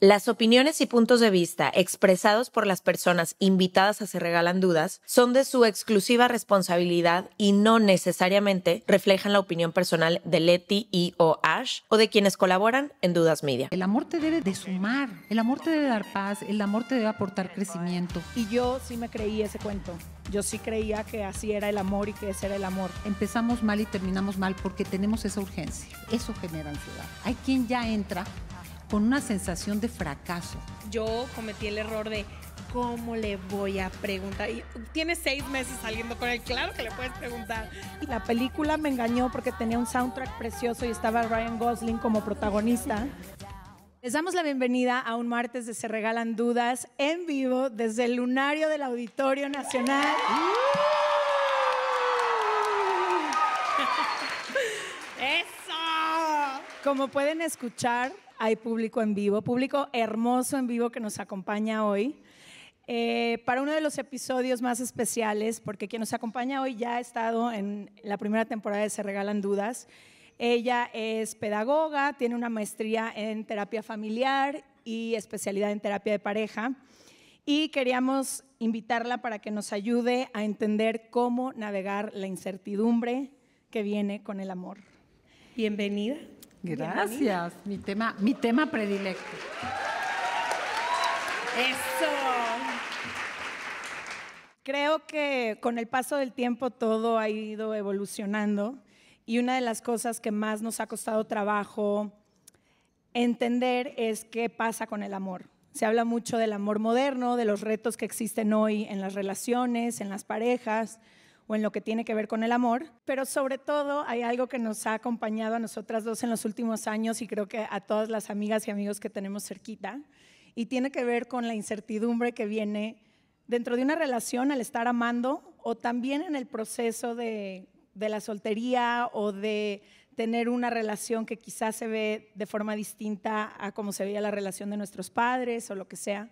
Las opiniones y puntos de vista expresados por las personas invitadas a Se Regalan Dudas son de su exclusiva responsabilidad y no necesariamente reflejan la opinión personal de Leti y o Ash o de quienes colaboran en Dudas Media. El amor te debe de sumar, el amor te debe dar paz, el amor te debe aportar crecimiento. Y yo sí me creí ese cuento. Yo sí creía que así era el amor y que ese era el amor. Empezamos mal y terminamos mal porque tenemos esa urgencia. Eso genera ansiedad. Hay quien ya entra con una sensación de fracaso. Yo cometí el error de ¿cómo le voy a preguntar? Y tiene seis meses saliendo con él, claro que le puedes preguntar. La película me engañó porque tenía un soundtrack precioso y estaba Ryan Gosling como protagonista. Les damos la bienvenida a un martes de Se Regalan Dudas en vivo desde el lunario del Auditorio Nacional. ¡Eso! Como pueden escuchar, hay público en vivo, público hermoso en vivo que nos acompaña hoy. Eh, para uno de los episodios más especiales, porque quien nos acompaña hoy ya ha estado en la primera temporada de Se Regalan Dudas. Ella es pedagoga, tiene una maestría en terapia familiar y especialidad en terapia de pareja. Y queríamos invitarla para que nos ayude a entender cómo navegar la incertidumbre que viene con el amor. Bienvenida. Gracias, mi tema, mi tema predilecto. Eso. Creo que con el paso del tiempo todo ha ido evolucionando y una de las cosas que más nos ha costado trabajo entender es qué pasa con el amor. Se habla mucho del amor moderno, de los retos que existen hoy en las relaciones, en las parejas, o en lo que tiene que ver con el amor, pero sobre todo hay algo que nos ha acompañado a nosotras dos en los últimos años y creo que a todas las amigas y amigos que tenemos cerquita, y tiene que ver con la incertidumbre que viene dentro de una relación al estar amando o también en el proceso de, de la soltería o de tener una relación que quizás se ve de forma distinta a como se veía la relación de nuestros padres o lo que sea.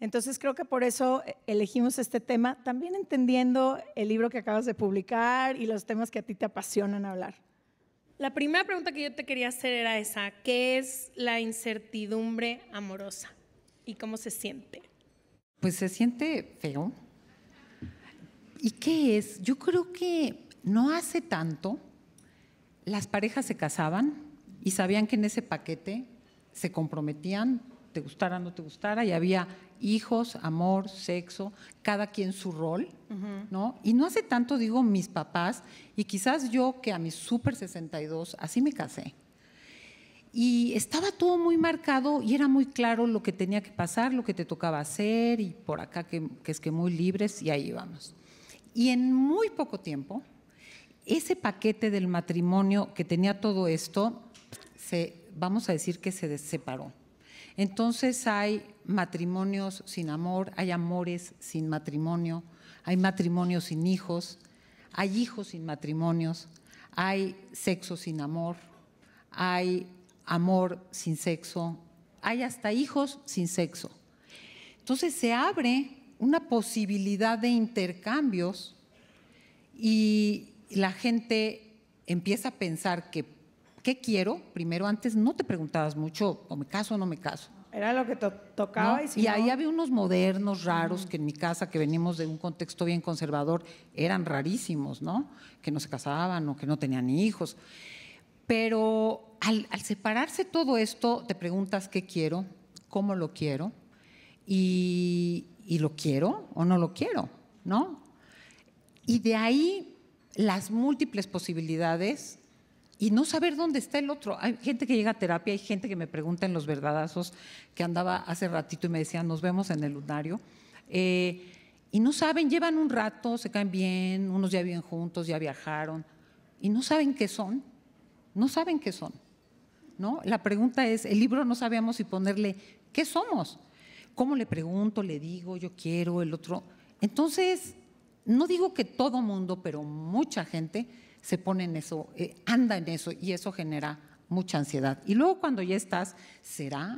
Entonces creo que por eso eh, elegimos este tema, también entendiendo el libro que acabas de publicar y los temas que a ti te apasionan hablar. La primera pregunta que yo te quería hacer era esa, ¿qué es la incertidumbre amorosa y cómo se siente? Pues se siente feo. ¿Y qué es? Yo creo que no hace tanto las parejas se casaban y sabían que en ese paquete se comprometían te gustara, no te gustara, y había hijos, amor, sexo, cada quien su rol, ¿no? Y no hace tanto digo mis papás, y quizás yo que a mis super 62 así me casé. Y estaba todo muy marcado y era muy claro lo que tenía que pasar, lo que te tocaba hacer, y por acá que, es que muy libres, y ahí vamos. Y en muy poco tiempo, ese paquete del matrimonio que tenía todo esto, se, vamos a decir que se separó. Entonces hay matrimonios sin amor, hay amores sin matrimonio, hay matrimonios sin hijos, hay hijos sin matrimonios, hay sexo sin amor, hay amor sin sexo, hay hasta hijos sin sexo. Entonces se abre una posibilidad de intercambios y la gente empieza a pensar que ¿qué quiero? Primero antes no te preguntabas mucho, o me caso o no me caso. Era lo que tocaba. Y, si y ahí había unos modernos raros que en mi casa, que venimos de un contexto bien conservador, eran rarísimos, ¿no? Que no se casaban o que no tenían hijos. Pero al, separarse todo esto, te preguntas qué quiero, cómo lo quiero y, y lo quiero o no lo quiero, ¿no? Y de ahí las múltiples posibilidades y no saber dónde está el otro. Hay gente que llega a terapia, hay gente que me pregunta en los verdadazos que andaba hace ratito y me decía nos vemos en el lunario. Eh, y no saben, llevan un rato, se caen bien, unos ya viven juntos, ya viajaron, y no saben qué son, no saben qué son. ¿no? La pregunta es, el libro no sabíamos si ponerle, ¿qué somos? ¿Cómo le pregunto, le digo, yo quiero, el otro? Entonces, no digo que todo mundo, pero mucha gente se pone en eso, eh, anda en eso y eso genera mucha ansiedad. Y luego cuando ya estás, ¿será?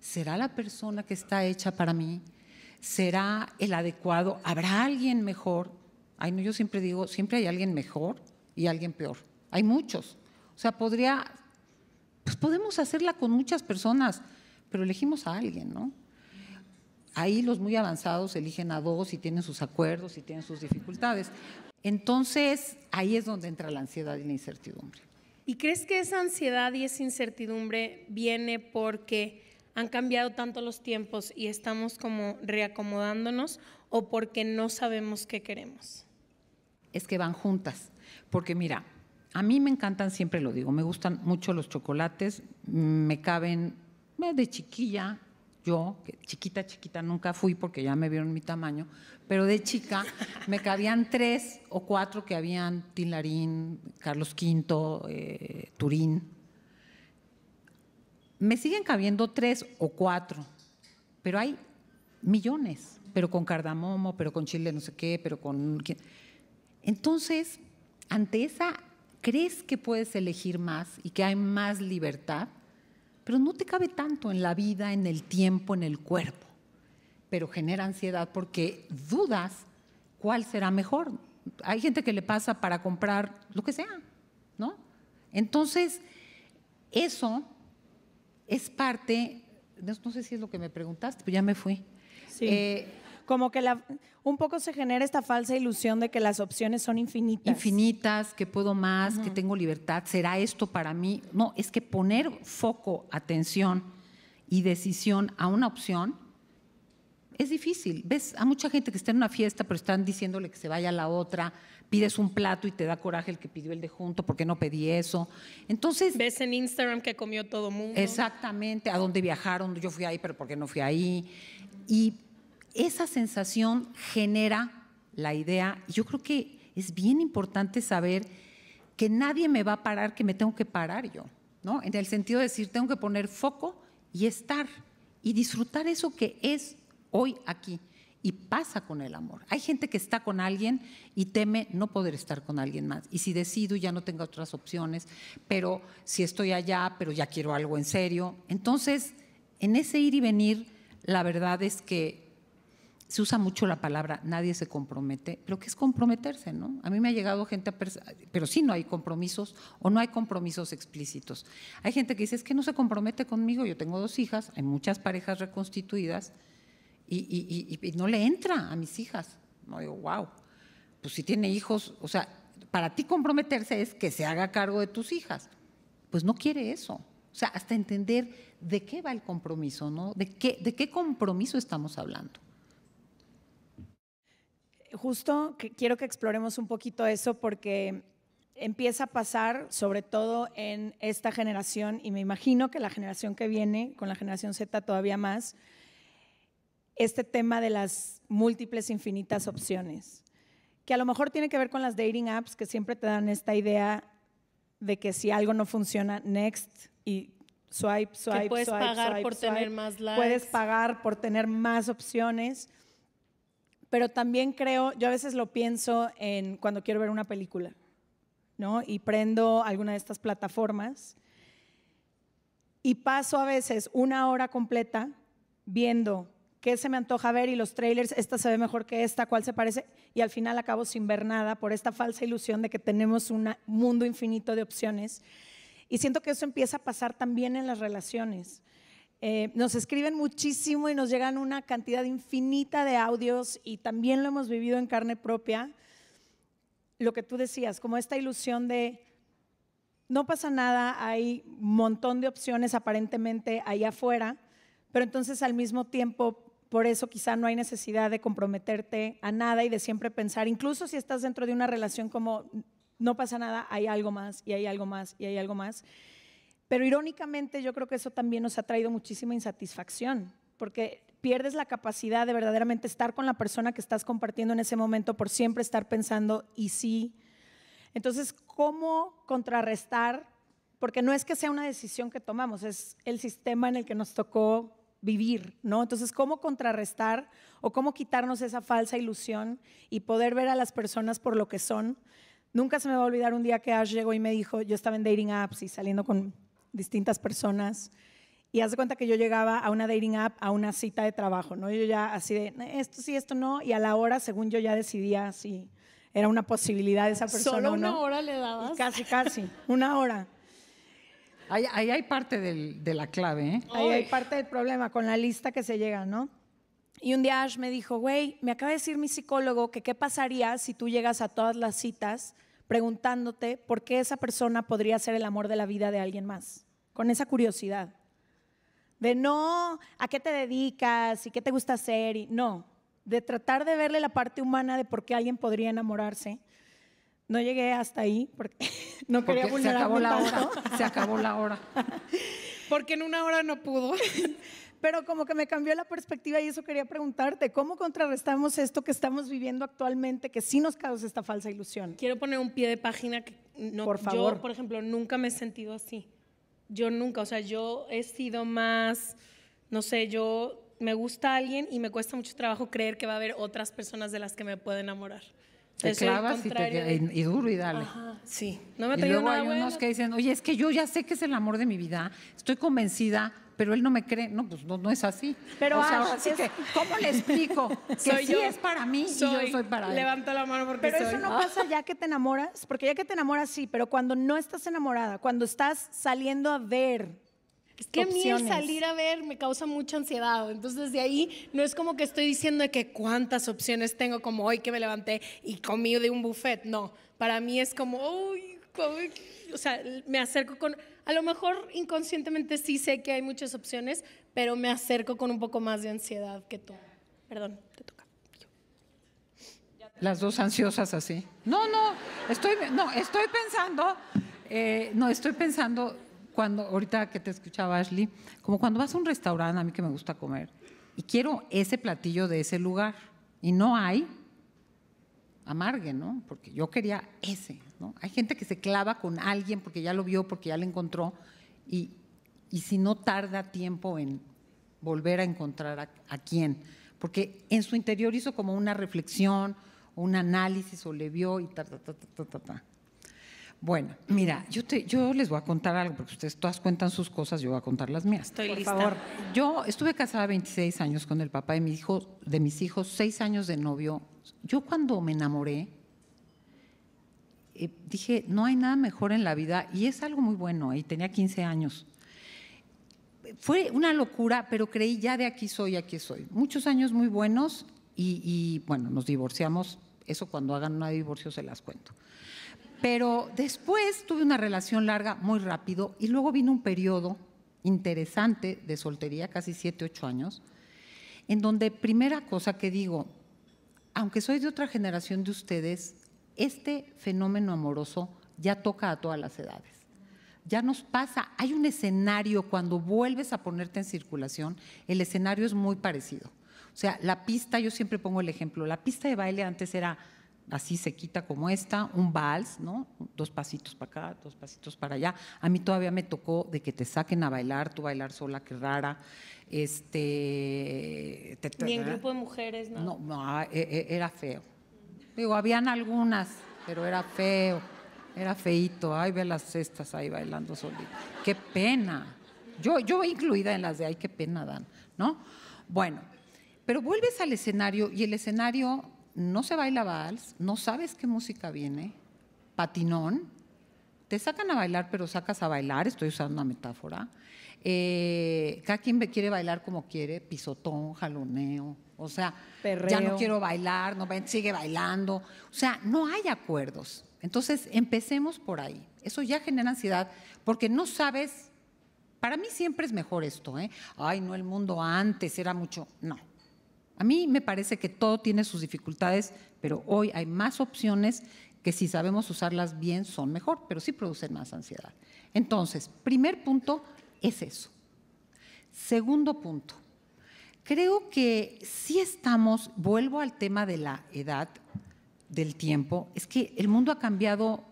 ¿Será la persona que está hecha para mí? ¿Será el adecuado? ¿Habrá alguien mejor? no, yo siempre digo, siempre hay alguien mejor y alguien peor. Hay muchos. O sea, podría, pues podemos hacerla con muchas personas, pero elegimos a alguien, ¿no? Ahí los muy avanzados eligen a dos y tienen sus acuerdos y tienen sus dificultades. Entonces, ahí es donde entra la ansiedad y la incertidumbre. ¿Y crees que esa ansiedad y esa incertidumbre viene porque han cambiado tanto los tiempos y estamos como reacomodándonos o porque no sabemos qué queremos? Es que van juntas, porque mira, a mí me encantan, siempre lo digo, me gustan mucho los chocolates, me caben eh, de chiquilla, yo, chiquita, chiquita, nunca fui porque ya me vieron mi tamaño, pero de chica me cabían tres o cuatro que habían Tilarín, Carlos V, eh, Turín. Me siguen cabiendo tres o cuatro, pero hay millones, pero con cardamomo, pero con chile no sé qué, pero con... Entonces, ante esa, ¿crees que puedes elegir más y que hay más libertad? pero no te cabe tanto en la vida, en el tiempo, en el cuerpo. Pero genera ansiedad porque dudas cuál será mejor. Hay gente que le pasa para comprar lo que sea, ¿no? Entonces, eso es parte, no, sé si es lo que me preguntaste, pero ya me fui. Sí. Eh, como que la, un poco se genera esta falsa ilusión de que las opciones son infinitas. Infinitas, que puedo más, que tengo libertad, será esto para mí. No, es que poner foco, atención y decisión a una opción es difícil. Ves a mucha gente que está en una fiesta, pero están diciéndole que se vaya a la otra, pides un plato y te da coraje el que pidió el de junto porque no pedí eso. Entonces. Ves en Instagram que comió todo mundo. Exactamente, a dónde viajaron, yo fui ahí, pero ¿por qué no fui ahí? Y esa sensación genera la idea. Yo creo que es bien importante saber que nadie me va a parar, que me tengo que parar yo, ¿no? En el sentido de decir, tengo que poner foco y estar y disfrutar eso que es hoy aquí. Y pasa con el amor. Hay gente que está con alguien y teme no poder estar con alguien más. Y si decido, ya no tengo otras opciones, pero si estoy allá, pero ya quiero algo en serio. Entonces, en ese ir y venir, la verdad es que se usa mucho la palabra nadie se compromete, pero ¿qué es comprometerse? No? A mí me ha llegado gente, pero sí no hay compromisos o no hay compromisos explícitos. Hay gente que dice, es que no se compromete conmigo, yo tengo dos hijas, hay muchas parejas reconstituidas y, y no le entra a mis hijas. No digo, wow, pues si tiene hijos, o sea, para ti comprometerse es que se haga cargo de tus hijas. Pues no quiere eso. O sea, hasta entender de qué va el compromiso, ¿no? ¿De qué, de qué compromiso estamos hablando? justo quiero que exploremos un poquito eso porque empieza a pasar, sobre todo en esta generación, y me imagino que la generación que viene, con la generación Z todavía más, este tema de las múltiples infinitas opciones, que a lo mejor tiene que ver con las dating apps, que siempre te dan esta idea de que si algo no funciona, next, y swipe, swipe, que puedes pagar por tener más likes. Puedes pagar por tener más opciones pero también creo, yo a veces lo pienso en cuando quiero ver una película, ¿no? Y prendo alguna de estas plataformas y paso a veces una hora completa viendo qué se me antoja ver y los trailers, esta se ve mejor que esta, cuál se parece, y al final acabo sin ver nada por esta falsa ilusión de que tenemos un mundo infinito de opciones. Y siento que eso empieza a pasar también en las relaciones. Eh, nos escriben muchísimo y nos llegan una cantidad infinita de audios y también lo hemos vivido en carne propia. Lo que tú decías, como esta ilusión de no pasa nada, hay un montón de opciones aparentemente ahí afuera, pero entonces al mismo tiempo, por eso quizá no hay necesidad de comprometerte a nada y de siempre pensar, incluso si estás dentro de una relación como no pasa nada, hay algo más y hay algo más. Y hay algo más pero irónicamente yo creo que eso también nos ha traído muchísima insatisfacción, porque pierdes la capacidad de verdaderamente estar con la persona que estás compartiendo en ese momento por siempre estar pensando, y sí. Entonces, ¿cómo contrarrestar? Porque no es que sea una decisión que tomamos, es el sistema en el que nos tocó vivir, ¿no? Entonces, ¿cómo contrarrestar o cómo quitarnos esa falsa ilusión y poder ver a las personas por lo que son? Nunca se me va a olvidar un día que Ash llegó y me dijo, yo estaba en dating apps y saliendo con distintas personas. Y haz de cuenta que yo llegaba a una dating app, a una cita de trabajo, ¿no? Yo ya así de, esto sí, esto no, y a la hora, según yo ya decidía si era una posibilidad de esa persona. Solo una hora le dabas. casi, casi, una hora. Ahí, hay parte del, de la clave, ¿eh? Ahí hay parte del problema con la lista que se llega, ¿no? Y un día Ash me dijo, güey, me acaba de decir mi psicólogo que qué pasaría si tú llegas a todas las citas preguntándote por qué esa persona podría ser el amor de la vida de alguien más, con esa curiosidad. De no a qué te dedicas y qué te gusta hacer, y no, de tratar de verle la parte humana de por qué alguien podría enamorarse. No llegué hasta ahí porque no quería vulnerar se acabó la hora. Se acabó la hora. porque en una hora no pudo pero como que me cambió la perspectiva y eso quería preguntarte, ¿cómo contrarrestamos esto que estamos viviendo actualmente que sí nos causa esta falsa ilusión? Quiero poner un pie de página que por favor. yo, por ejemplo, nunca me he sentido así. Yo nunca, o sea, yo he sido más, no sé, yo me gusta alguien y me cuesta mucho trabajo creer que va a haber otras personas de las que me pueda enamorar. Te clavas y, te, y, duro y dale. sí. No me y luego hay unos que dicen, oye, es que yo ya sé que es el amor de mi vida, estoy convencida, pero él no me cree. No, pues no, es así. Pero o sea, así es... que, ¿cómo le explico? que sí es para mí y yo soy para él. Levanta la mano porque Pero eso no pasa ya que te enamoras, porque ya que te enamoras sí, pero cuando no estás enamorada, cuando estás saliendo a ver es que a mí salir a ver me causa mucha ansiedad. Entonces, de ahí no es como que estoy diciendo de que cuántas opciones tengo, como hoy que me levanté y comí de un buffet. No, para mí es como, uy, o sea, me acerco con. A lo mejor inconscientemente sí sé que hay muchas opciones, pero me acerco con un poco más de ansiedad que tú. Perdón, te toca. Las dos ansiosas así. No, no, estoy, no, estoy pensando, eh, no, estoy pensando cuando, ahorita que te escuchaba Ashley, como cuando vas a un restaurante, a mí que me gusta comer, y quiero ese platillo de ese lugar, y no hay, amargue, ¿no? Porque yo quería ese, ¿no? Hay gente que se clava con alguien porque ya lo vio, porque ya lo encontró, y, y si no tarda tiempo en volver a encontrar a, quién, porque en su interior hizo como una reflexión, un análisis o le vio y ta, ta, ta, ta, ta, ta. Bueno, mira, yo, te, yo les voy a contar algo, porque ustedes todas cuentan sus cosas, yo voy a contar las mías. Estoy Por favor. Yo estuve casada 26 años con el papá de, mi hijo, de mis hijos, 6 años de novio. Yo cuando me enamoré, eh, dije, no hay nada mejor en la vida, y es algo muy bueno, y tenía 15 años. Fue una locura, pero creí ya de aquí soy, aquí soy. Muchos años muy buenos y, y bueno, nos divorciamos. Eso cuando hagan un divorcio se las cuento. Pero después tuve una relación larga muy rápido y luego vino un periodo interesante de soltería, casi 7, ocho años, en donde primera cosa que digo, aunque soy de otra generación de ustedes, este fenómeno amoroso ya toca a todas las edades. Ya nos pasa, hay un escenario cuando vuelves a ponerte en circulación, el escenario es muy parecido. O sea, la pista, yo siempre pongo el ejemplo, la pista de baile antes era así se quita como esta, un vals, ¿no? Dos pasitos para acá, dos pasitos para allá. A mí todavía me tocó de que te saquen a bailar, tú bailar sola, qué rara. Este, Ni en grupo de mujeres, ¿no? No, no ah, e, e, era feo. Digo, habían algunas, pero era feo, era feito. Ay, ve las cestas ahí bailando solitas, Qué pena. Yo, yo incluida en las de ahí, qué pena dan, ¿no? Bueno, pero vuelves al escenario y el escenario no se baila vals, no sabes qué música viene, patinón, te sacan a bailar, pero sacas a bailar, estoy usando una metáfora. Eh, cada quien quiere bailar como quiere, pisotón, jaloneo, o sea, ya no quiero bailar, no, sigue bailando. O sea, no hay acuerdos. Entonces, empecemos por ahí. Eso ya genera ansiedad, porque no sabes, para mí siempre es mejor esto, ¿eh? Ay, no, el mundo antes era mucho, no. A mí me parece que todo tiene sus dificultades, pero hoy hay más opciones que si sabemos usarlas bien son mejor, pero sí producen más ansiedad. Entonces, primer punto es eso. Segundo punto, creo que si estamos, vuelvo al tema de la edad, del tiempo, es que el mundo ha cambiado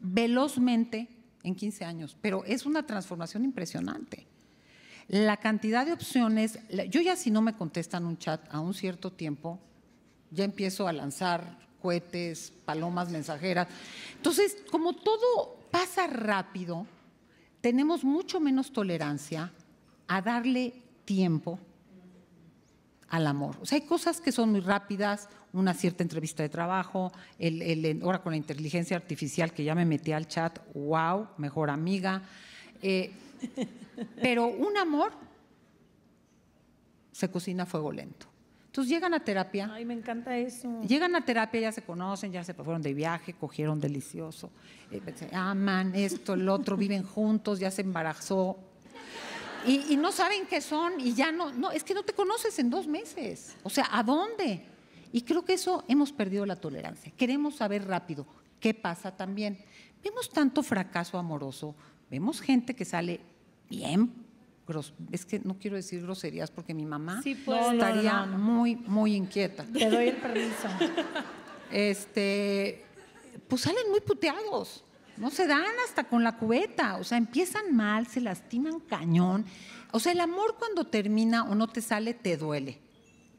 velozmente en 15 años, pero es una transformación impresionante. La cantidad de opciones, yo ya si no me contestan un chat a un cierto tiempo, ya empiezo a lanzar cohetes, palomas mensajeras. Entonces, como todo pasa rápido, tenemos mucho menos tolerancia a darle tiempo al amor. O sea, hay cosas que son muy rápidas, una cierta entrevista de trabajo, el, ahora con la inteligencia artificial que ya me metí al chat, wow, mejor amiga. Eh, pero un amor se cocina a fuego lento. Entonces llegan a terapia. Ay, me encanta eso. Llegan a terapia, ya se conocen, ya se fueron de viaje, cogieron delicioso, eh, pues, aman esto, el otro, viven juntos, ya se embarazó. Y, y, no saben qué son y ya no, no, es que no te conoces en dos meses. O sea, ¿a dónde? Y creo que eso hemos perdido la tolerancia. Queremos saber rápido qué pasa también. Vemos tanto fracaso amoroso, Vemos gente que sale bien, es que no quiero decir groserías porque mi mamá pues, estaría muy, muy inquieta. Te doy el permiso. Este, pues salen muy puteados, no se dan hasta con la cubeta, o sea, empiezan mal, se lastiman cañón. O sea, el amor cuando termina o no te sale, te duele.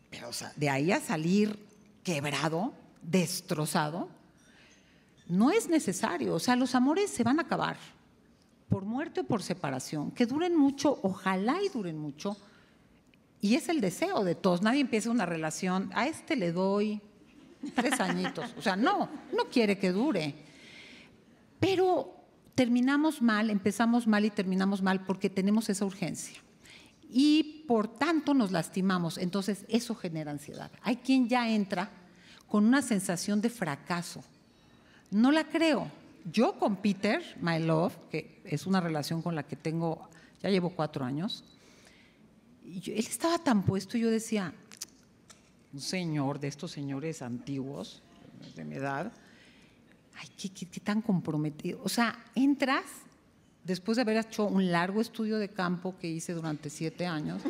Pero, de ahí a salir quebrado, destrozado, no es necesario. O sea, los amores se van a acabar por muerte o por separación, que duren mucho, ojalá y duren mucho, y es el deseo de todos. Nadie empieza una relación, a este le doy tres añitos. O sea, no, no quiere que dure. Pero terminamos mal, empezamos mal y terminamos mal porque tenemos esa urgencia. Y por tanto nos lastimamos. Entonces eso genera ansiedad. Hay quien ya entra con una sensación de fracaso. No la creo, yo con Peter, my love, que es una relación con la que tengo, ya llevo cuatro años, él estaba tan puesto yo decía, un señor de estos señores antiguos, de mi edad, ay, qué, tan comprometido. O sea, entras después de haber hecho un largo estudio de campo que hice durante siete años.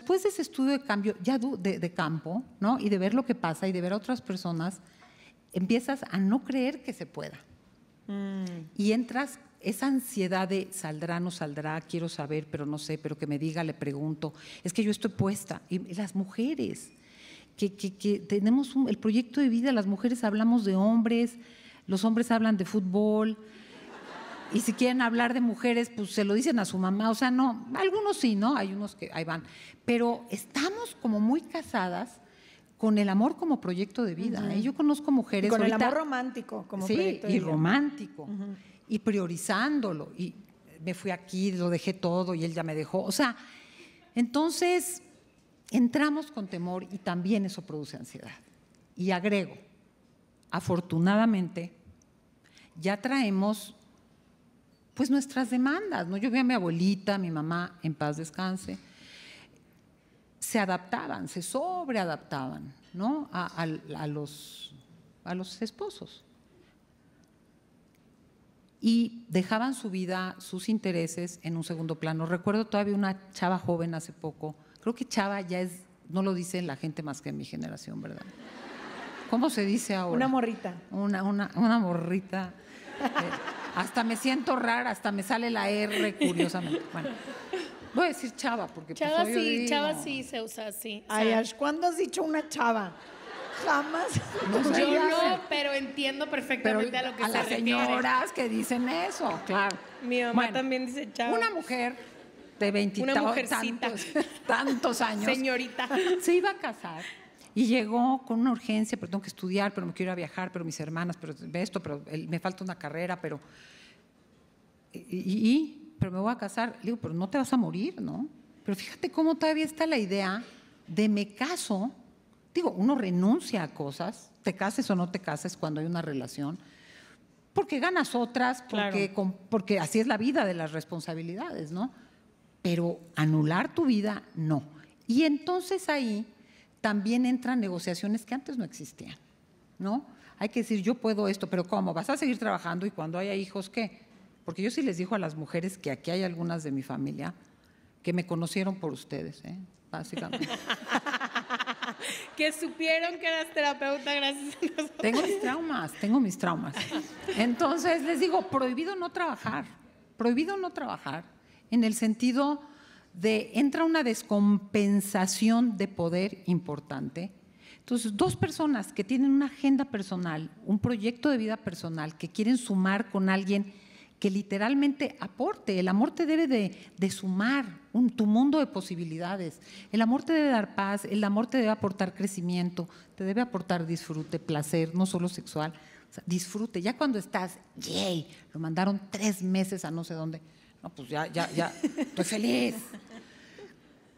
después de ese estudio de, cambio, ya de, de campo, ¿no? Y de ver lo que pasa y de ver a otras personas, empiezas a no creer que se pueda. Mm. Y entras esa ansiedad de saldrá, no saldrá, quiero saber, pero no sé, pero que me diga, le pregunto. Es que yo estoy puesta. Y las mujeres, que, tenemos el proyecto de vida, las mujeres hablamos de hombres, los hombres hablan de fútbol. Y si quieren hablar de mujeres, pues se lo dicen a su mamá. O sea, no, algunos sí, ¿no? Hay unos que ahí van. Pero estamos como muy casadas con el amor como proyecto de vida. ¿eh? Yo conozco mujeres. con el amor romántico como sí, proyecto y romántico. Y priorizándolo. Y me fui aquí, lo dejé todo y él ya me dejó. O sea, entonces entramos con temor y también eso produce ansiedad. Y agrego, afortunadamente, ya traemos pues nuestras demandas, ¿no? Yo vi a mi abuelita, a mi mamá, en paz descanse, se adaptaban, se sobreadaptaban ¿no? a, los, esposos. Y dejaban su vida, sus intereses en un segundo plano. Recuerdo todavía una chava joven hace poco, creo que chava ya es, no lo dice la gente más que en mi generación, ¿verdad? ¿Cómo se dice ahora? Una morrita. Una, una, morrita. Eh, hasta me siento rara, hasta me sale la R, curiosamente. Bueno. Voy a decir chava, porque pues, Chava sí, chava sí se usa así. Ay, ¿cuándo has dicho una chava? Jamás. Yo no, pero entiendo perfectamente a lo que a las señoras que dicen eso, claro. Mi mamá también dice chava. Una mujer de 20 una Tantos, tantos años. Señorita. Se iba a casar y llegó con una urgencia, pero tengo que estudiar, pero me quiero ir a viajar, pero mis hermanas, pero esto, pero me falta una carrera, pero... y pero me voy a casar. digo, pero no te vas a morir, ¿no? Pero fíjate cómo todavía está la idea de me caso. Digo, uno renuncia a cosas, te cases o no te cases cuando hay una relación, porque ganas otras, porque, porque así es la vida de las responsabilidades, ¿no? Pero anular tu vida, no. Y entonces ahí también entran negociaciones que antes no existían, ¿no? Hay que decir, yo puedo esto, pero ¿cómo? ¿Vas a seguir trabajando y cuando haya hijos qué? porque yo sí les digo a las mujeres que aquí hay algunas de mi familia que me conocieron por ustedes, ¿eh? básicamente. que supieron que eras terapeuta gracias a nosotros. Tengo mis traumas, tengo mis traumas. Entonces les digo, prohibido no trabajar, prohibido no trabajar, en el sentido de entra una descompensación de poder importante. Entonces, dos personas que tienen una agenda personal, un proyecto de vida personal, que quieren sumar con alguien que literalmente aporte. El amor te debe de, sumar tu mundo de posibilidades. El amor te debe dar paz, el amor te debe aportar crecimiento, te debe aportar disfrute, placer, no solo sexual. disfrute. Ya cuando estás, yay, lo mandaron tres meses a no sé dónde. No, pues ya, ya, ya, estoy feliz.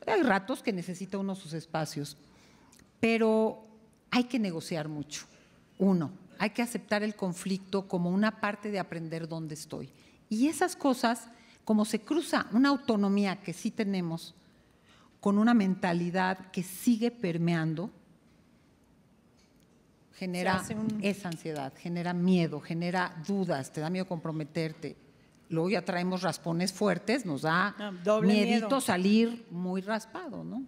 Hay ratos que necesita uno sus espacios, pero hay que negociar mucho. Uno, hay que aceptar el conflicto como una parte de aprender dónde estoy. Y esas cosas, como se cruza una autonomía que sí tenemos con una mentalidad que sigue permeando, genera esa ansiedad, genera miedo, genera dudas, te da miedo comprometerte. Luego ya traemos raspones fuertes, nos da ah, miedo. salir muy raspado, ¿no?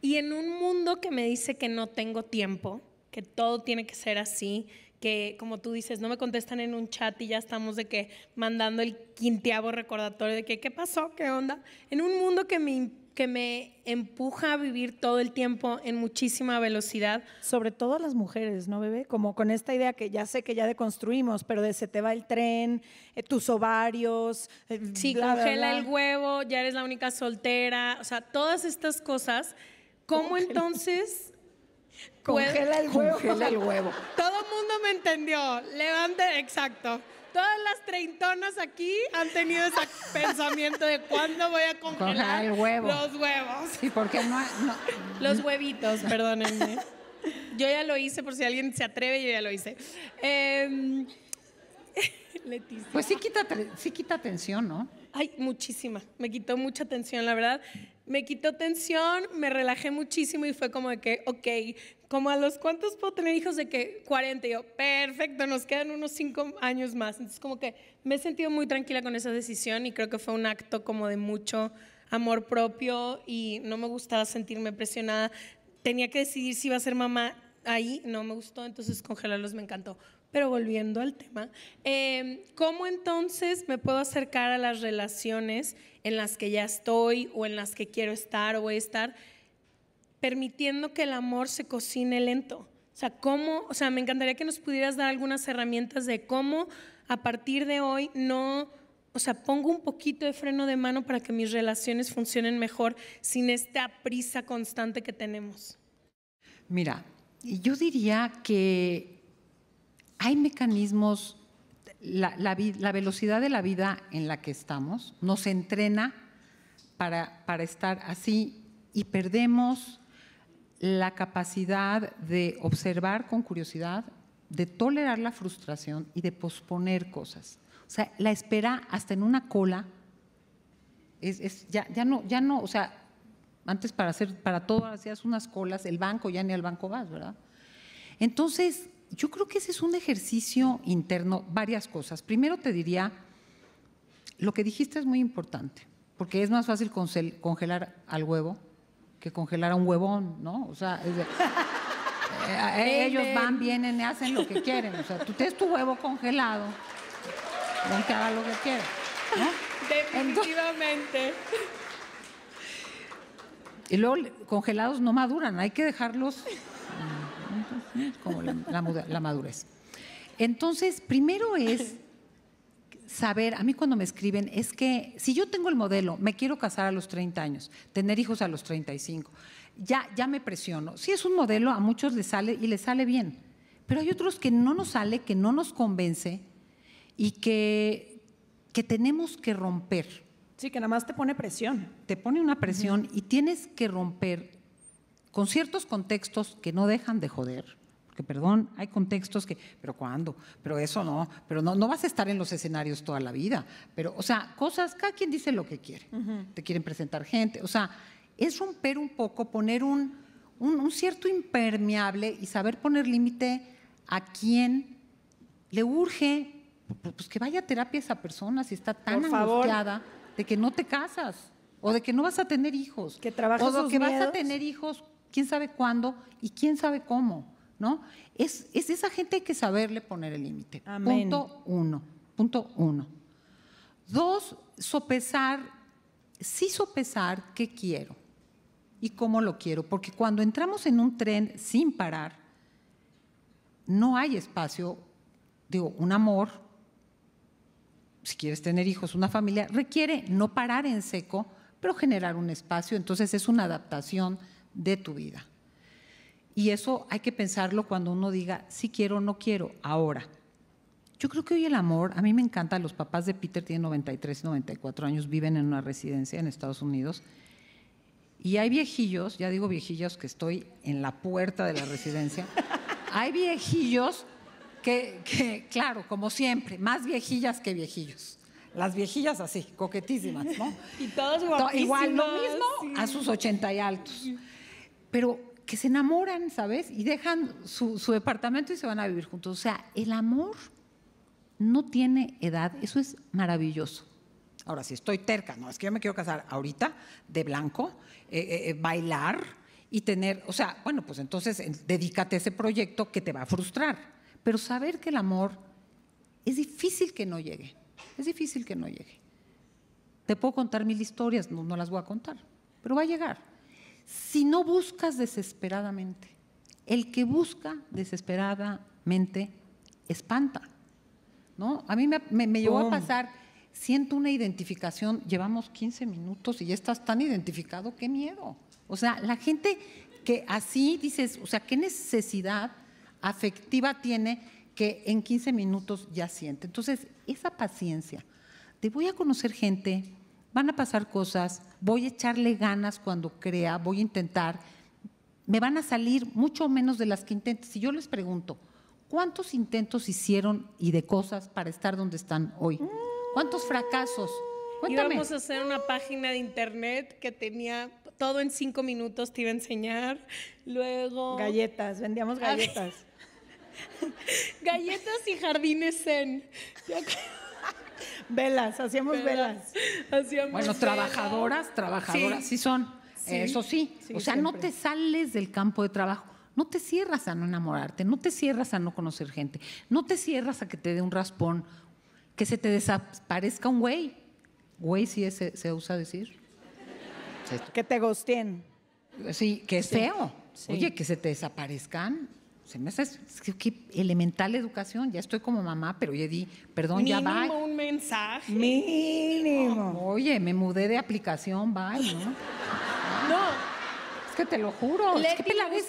Y en un mundo que me dice que no tengo tiempo, que todo tiene que ser así, que como tú dices, no me contestan en un chat y ya estamos de que mandando el quinteavo recordatorio de que qué pasó, qué onda. En un mundo que me, que me empuja a vivir todo el tiempo en muchísima velocidad. Sobre todo las mujeres, ¿no, bebé? Como con esta idea que ya sé que ya deconstruimos, pero de se te va el tren, eh, tus ovarios. Eh, congela el huevo, ya eres la única soltera. O sea, todas estas cosas. ¿Cómo entonces pues, congela el huevo. Todo el mundo me entendió. Levante, exacto. Todas las treintonas aquí han tenido ese pensamiento de cuándo voy a congelar los huevos. Sí, porque no, Los huevitos, perdónenme. Yo ya lo hice, por si alguien se atreve, yo ya lo hice. Em, Leticia. Pues sí quita, sí quita tensión, ¿no? Ay, muchísima. Me quitó mucha tensión, la verdad me quitó tensión, me relajé muchísimo y fue como de que, ok, como a los cuantos puedo tener hijos de que 40, y yo, perfecto, nos quedan unos 5 años más. Entonces como que me he sentido muy tranquila con esa decisión y creo que fue un acto como de mucho amor propio y no me gustaba sentirme presionada. Tenía que decidir si iba a ser mamá ahí, no me gustó, entonces congelarlos me encantó. Pero volviendo al tema, em, ¿cómo entonces me puedo acercar a las relaciones en las que ya estoy o en las que quiero estar o voy a estar, permitiendo que el amor se cocine lento? O sea, cómo, o sea, me encantaría que nos pudieras dar algunas herramientas de cómo a partir de hoy no, o sea, pongo un poquito de freno de mano para que mis relaciones funcionen mejor sin esta prisa constante que tenemos. Mira, yo diría que hay mecanismos, la, velocidad de la vida en la que estamos nos entrena para, estar así y perdemos la capacidad de observar con curiosidad, de tolerar la frustración y de posponer cosas. O sea, la espera hasta en una cola es, ya, no, ya no, o sea, antes para hacer, para todo hacías unas colas, el banco ya ni al banco vas, ¿verdad? Entonces, yo creo que ese es un ejercicio interno, varias cosas. Primero te diría, lo que dijiste es muy importante, porque es más fácil congelar al huevo que congelar a un huevón, ¿no? O sea, eh, eh, ellos van, vienen, hacen lo que quieren. O sea, tú tienes tu huevo congelado, que haga lo que quiera. Definitivamente. y luego congelados no maduran, hay que dejarlos mm, como la, madurez. Entonces, primero es saber, a mí cuando me escriben, es que si yo tengo el modelo, me quiero casar a los 30 años, tener hijos a los 35, ya, ya me presiono. Si es un modelo, a muchos les sale y les sale bien, pero hay otros que no nos sale, que no nos convence y que, que tenemos que romper. Sí, que nada más te pone presión. Te pone una presión y tienes que romper con ciertos contextos que no dejan de joder que perdón, hay contextos que, pero ¿cuándo? Pero eso no, pero no, no vas a estar en los escenarios toda la vida. Pero, o sea, cosas, cada quien dice lo que quiere. Te quieren presentar gente. O sea, es romper un poco, poner un, un, cierto impermeable y saber poner límite a quien le urge pues que vaya a terapia esa persona si está tan angustiada de que no te casas o de que no vas a tener hijos. Que trabajas o de que vas a tener hijos quién sabe cuándo y quién sabe cómo. ¿no? Es, esa gente hay que saberle poner el límite. Punto uno. Punto uno. Dos, sopesar, sí sopesar qué quiero y cómo lo quiero, porque cuando entramos en un tren sin parar, no hay espacio, digo, un amor, si quieres tener hijos, una familia, requiere no parar en seco, pero generar un espacio, entonces es una adaptación de tu vida. Y eso hay que pensarlo cuando uno diga, si sí quiero o no quiero, ahora. Yo creo que hoy el amor, a mí me encanta, los papás de Peter tienen 93, 94 años, viven en una residencia en Estados Unidos. Y hay viejillos, ya digo viejillos que estoy en la puerta de la residencia, hay viejillos que, claro, como siempre, más viejillas que viejillos. Las viejillas así, coquetísimas, ¿no? Y todas guapísimas. Igual lo mismo a sus 80 y altos. Pero que se enamoran, ¿sabes? Y dejan su, departamento y se van a vivir juntos. O sea, el amor no tiene edad, eso es maravilloso. Ahora, si estoy terca, no, es que yo me quiero casar ahorita de blanco, eh, eh, eh, bailar y tener, o sea, bueno, pues entonces dedícate a ese proyecto que te va a frustrar. Pero saber que el amor es difícil que no llegue, es difícil que no llegue. Te puedo contar mil historias, no las voy a contar, pero va a llegar si no buscas desesperadamente. El que busca desesperadamente espanta. ¿no? A mí me, me llevó a pasar, siento una identificación, llevamos 15 minutos y ya estás tan identificado, qué miedo. O sea, la gente que así dices, o sea, qué necesidad afectiva tiene que en 15 minutos ya siente. Entonces, esa paciencia. Te voy a conocer gente van a pasar cosas, voy a echarle ganas cuando crea, voy a intentar, me van a salir mucho menos de las que intento. Si yo les pregunto, ¿cuántos intentos hicieron y de cosas para estar donde están hoy? ¿Cuántos mm. fracasos? Cuéntame. Íbamos a hacer una página de internet que tenía todo en cinco minutos, te iba a enseñar. Luego. Galletas, vendíamos ah. galletas. galletas y jardines en. Velas, hacíamos velas. bueno, trabajadoras, trabajadoras, sí, son. Eso sí. o sea, no te sales del campo de trabajo. No te cierras a no enamorarte, no te cierras a no conocer gente, no te cierras a que te dé un raspón, que se te desaparezca un güey. Güey sí se, usa decir. Que te gostien. Sí, que es feo. Oye, que se te desaparezcan. Se me hace qué elemental educación. Ya estoy como mamá, pero ya di, perdón, ya va. un mensaje. Mínimo. oye, me mudé de aplicación, va ¿no? Es que te lo juro. es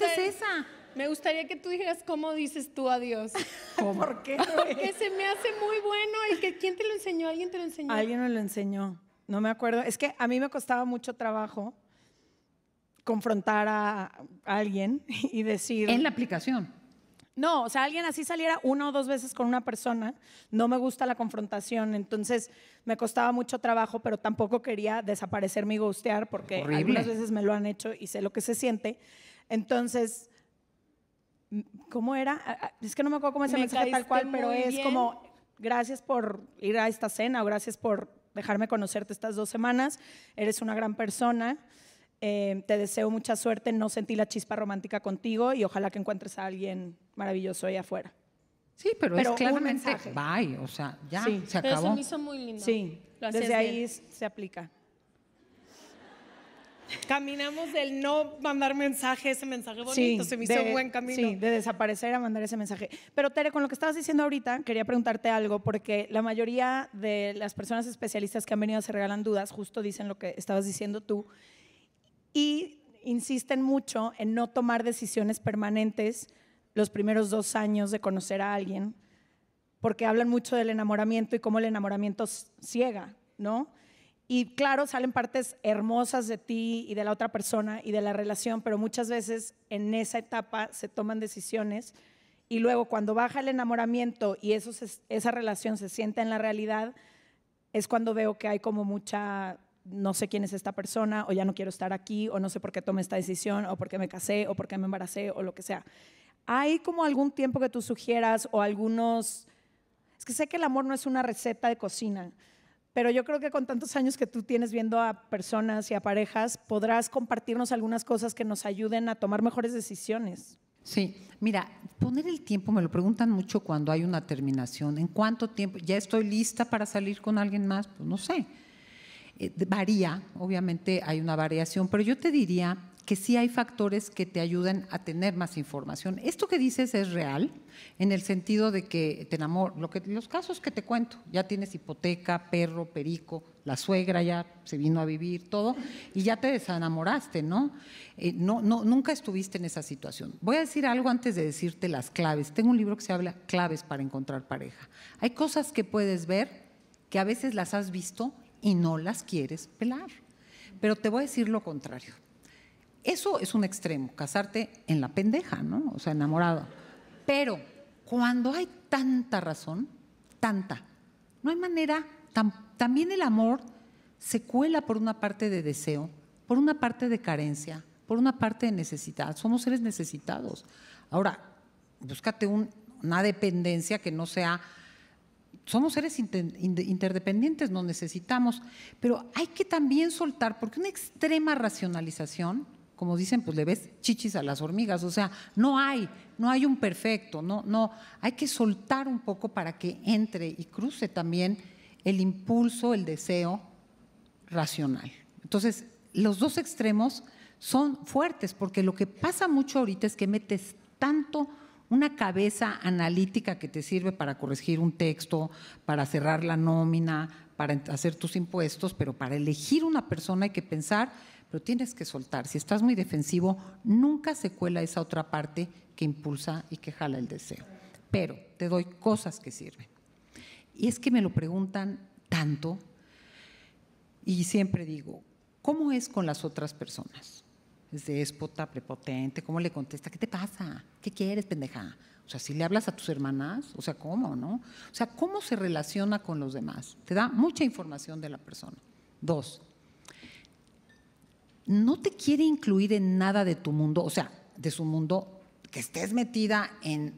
es esa. Me gustaría que tú dijeras cómo dices tú adiós. ¿Cómo? ¿Por qué? Porque se me hace muy bueno el que quién te lo enseñó, alguien te lo enseñó. Alguien me lo enseñó. No me acuerdo. Es que a mí me costaba mucho trabajo confrontar a, alguien y decir... En la aplicación. No, o sea, alguien así saliera una o dos veces con una persona, no me gusta la confrontación, entonces me costaba mucho trabajo, pero tampoco quería desaparecer mi gustear porque algunas veces me lo han hecho y sé lo que se siente. Entonces, mm, ¿cómo era? Es que no me acuerdo cómo es me tal cual, pero es como, gracias por ir a esta cena gracias por dejarme conocerte estas dos semanas, eres una gran persona. Em, te deseo mucha suerte, no sentí la chispa romántica contigo y ojalá que encuentres a alguien maravilloso ahí afuera. Sí, pero, pero es claramente bye, o sea, ya se acabó. Pero se me hizo muy lindo. Sí, desde ahí se aplica. Caminamos del no mandar mensaje, ese mensaje bonito, se me hizo un buen camino. Sí, de desaparecer a mandar ese mensaje. Pero Tere, con lo que estabas diciendo ahorita, quería preguntarte algo, porque la mayoría de las personas especialistas que han venido a Se Regalan Dudas justo dicen lo que estabas diciendo tú, y insisten mucho en no tomar decisiones permanentes los primeros dos años de conocer a alguien, porque hablan mucho del enamoramiento y cómo el enamoramiento ciega, ¿no? Y claro, salen partes hermosas de ti y de la otra persona y de la relación, pero muchas veces en esa etapa se toman decisiones y luego cuando baja el enamoramiento y eso esa relación se sienta en la realidad, es cuando veo que hay como mucha no sé quién es esta persona, o ya no quiero estar aquí, o no sé por qué tomé esta decisión, o por qué me casé, o por qué me embaracé, o lo que sea. ¿Hay como algún tiempo que tú sugieras o algunos... Es que sé que el amor no es una receta de cocina, pero yo creo que con tantos años que tú tienes viendo a personas y a parejas, podrás compartirnos algunas cosas que nos ayuden a tomar mejores decisiones. Sí, mira, poner el tiempo, me lo preguntan mucho cuando hay una terminación, ¿en cuánto tiempo? ¿Ya estoy lista para salir con alguien más? Pues no sé. Eh, varía, obviamente hay una variación, pero yo te diría que sí hay factores que te ayudan a tener más información. Esto que dices es real, en el sentido de que te enamor, lo que, los casos que te cuento, ya tienes hipoteca, perro, perico, la suegra ya se vino a vivir, todo, y ya te desenamoraste, ¿no? Eh, no nunca estuviste en esa situación. Voy a decir algo antes de decirte las claves. Tengo un libro que se habla Claves para encontrar pareja. Hay cosas que puedes ver que a veces las has visto y no las quieres pelar. Pero te voy a decir lo contrario. Eso es un extremo, casarte en la pendeja, ¿no? O sea, enamorado. Pero cuando hay tanta razón, tanta, no hay manera, también el amor se cuela por una parte de deseo, por una parte de carencia, por una parte de necesidad. Somos seres necesitados. Ahora, búscate una dependencia que no sea somos seres interdependientes, nos necesitamos, pero hay que también soltar, porque una extrema racionalización, como dicen, pues le ves chichis a las hormigas, o sea, no hay, no hay un perfecto, no, no, hay que soltar un poco para que entre y cruce también el impulso, el deseo racional. Entonces, los dos extremos son fuertes, porque lo que pasa mucho ahorita es que metes tanto una cabeza analítica que te sirve para corregir un texto, para cerrar la nómina, para hacer tus impuestos, pero para elegir una persona hay que pensar, pero tienes que soltar. Si estás muy defensivo, nunca se cuela esa otra parte que impulsa y que jala el deseo. Pero te doy cosas que sirven. Y es que me lo preguntan tanto y siempre digo, ¿cómo es con las otras personas? es déspota, prepotente, ¿cómo le contesta? ¿Qué te pasa? ¿Qué quieres, pendeja? O sea, si le hablas a tus hermanas, o sea, ¿cómo, no? O sea, ¿cómo se relaciona con los demás? Te da mucha información de la persona. Dos, no te quiere incluir en nada de tu mundo, o sea, de su mundo, que estés metida en,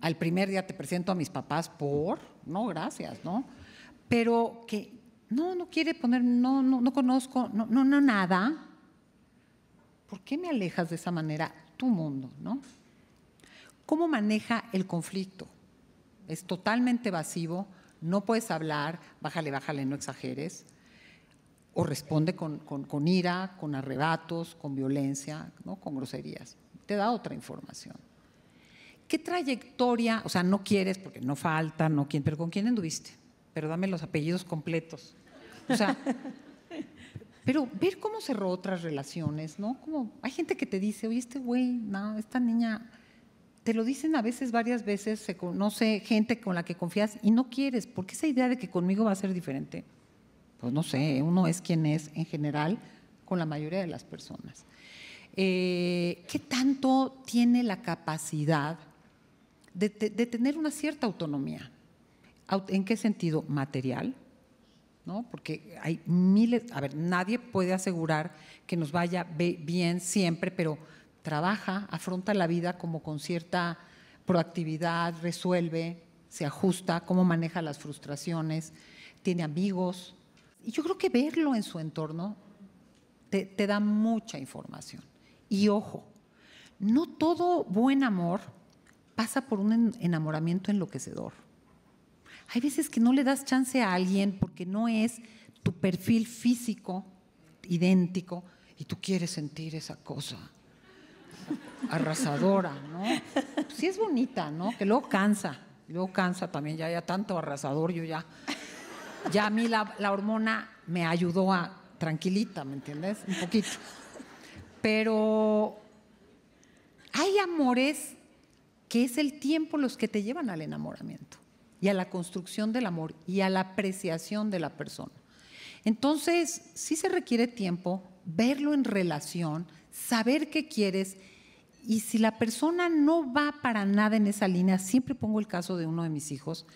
al primer día te presento a mis papás por, no, gracias, ¿no? Pero que no, no quiere poner, no, no, no conozco, no, no, no, nada, ¿por qué me alejas de esa manera tu mundo? ¿no? ¿Cómo maneja el conflicto? Es totalmente evasivo, no puedes hablar, bájale, bájale, no exageres. O responde con, ira, con arrebatos, con violencia, ¿no? con groserías. Te da otra información. ¿Qué trayectoria, o sea, no quieres porque no falta, no quién, pero con quién anduviste? Pero dame los apellidos completos. O sea, pero ver cómo cerró otras relaciones, ¿no? Como hay gente que te dice, oye, este güey, no, esta niña, te lo dicen a veces, varias veces, se conoce gente con la que confías y no quieres, porque esa idea de que conmigo va a ser diferente, pues no sé, uno es quien es en general con la mayoría de las personas. Eh, ¿Qué tanto tiene la capacidad de tener una cierta autonomía? ¿En qué sentido? Material, porque hay miles, a ver, nadie puede asegurar que nos vaya bien siempre, pero trabaja, afronta la vida como con cierta proactividad, resuelve, se ajusta, cómo maneja las frustraciones, tiene amigos. Y yo creo que verlo en su entorno te da mucha información. Y ojo, no todo buen amor pasa por un enamoramiento enloquecedor. Hay veces que no le das chance a alguien porque no es tu perfil físico idéntico y tú quieres sentir esa cosa arrasadora, ¿no? sí es bonita, ¿no? Que luego cansa, luego cansa también, ya, ya tanto arrasador, yo ya. Ya a mí la hormona me ayudó a tranquilita, ¿me entiendes? Un poquito. Pero hay amores que es el tiempo los que te llevan al enamoramiento y a la construcción del amor y a la apreciación de la persona. Entonces, sí se requiere tiempo, verlo en relación, saber qué quieres y si la persona no va para nada en esa línea, siempre pongo el caso de uno de mis hijos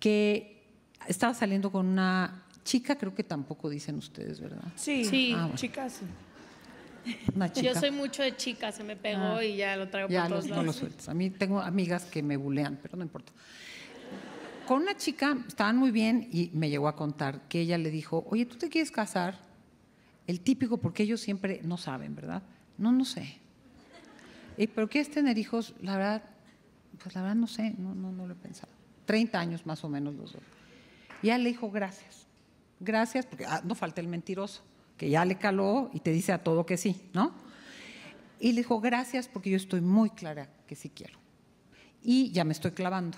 que estaba saliendo con una chica, creo que tampoco dicen ustedes, ¿verdad? Sí, sí, ah, chicas. Yo soy mucho de chicas se me pegó ah. y ya lo traigo por todos no, lados. No lo sueltas. A mí tengo amigas que me bulean, pero no importa con una chica, estaban muy bien y me llegó a contar que ella le dijo, oye, ¿tú te quieres casar? El típico, porque ellos siempre no saben, ¿verdad? No, no sé. ¿Y, ¿Pero quieres tener hijos? La verdad, pues la verdad no sé, no, no, no lo he pensado. 30 años más o menos los dos. Y ella le dijo, gracias. Gracias, porque ah, no falta el mentiroso, que ya le caló y te dice a todo que sí, ¿no? Y le dijo, gracias porque yo estoy muy clara que sí quiero. Y ya me estoy clavando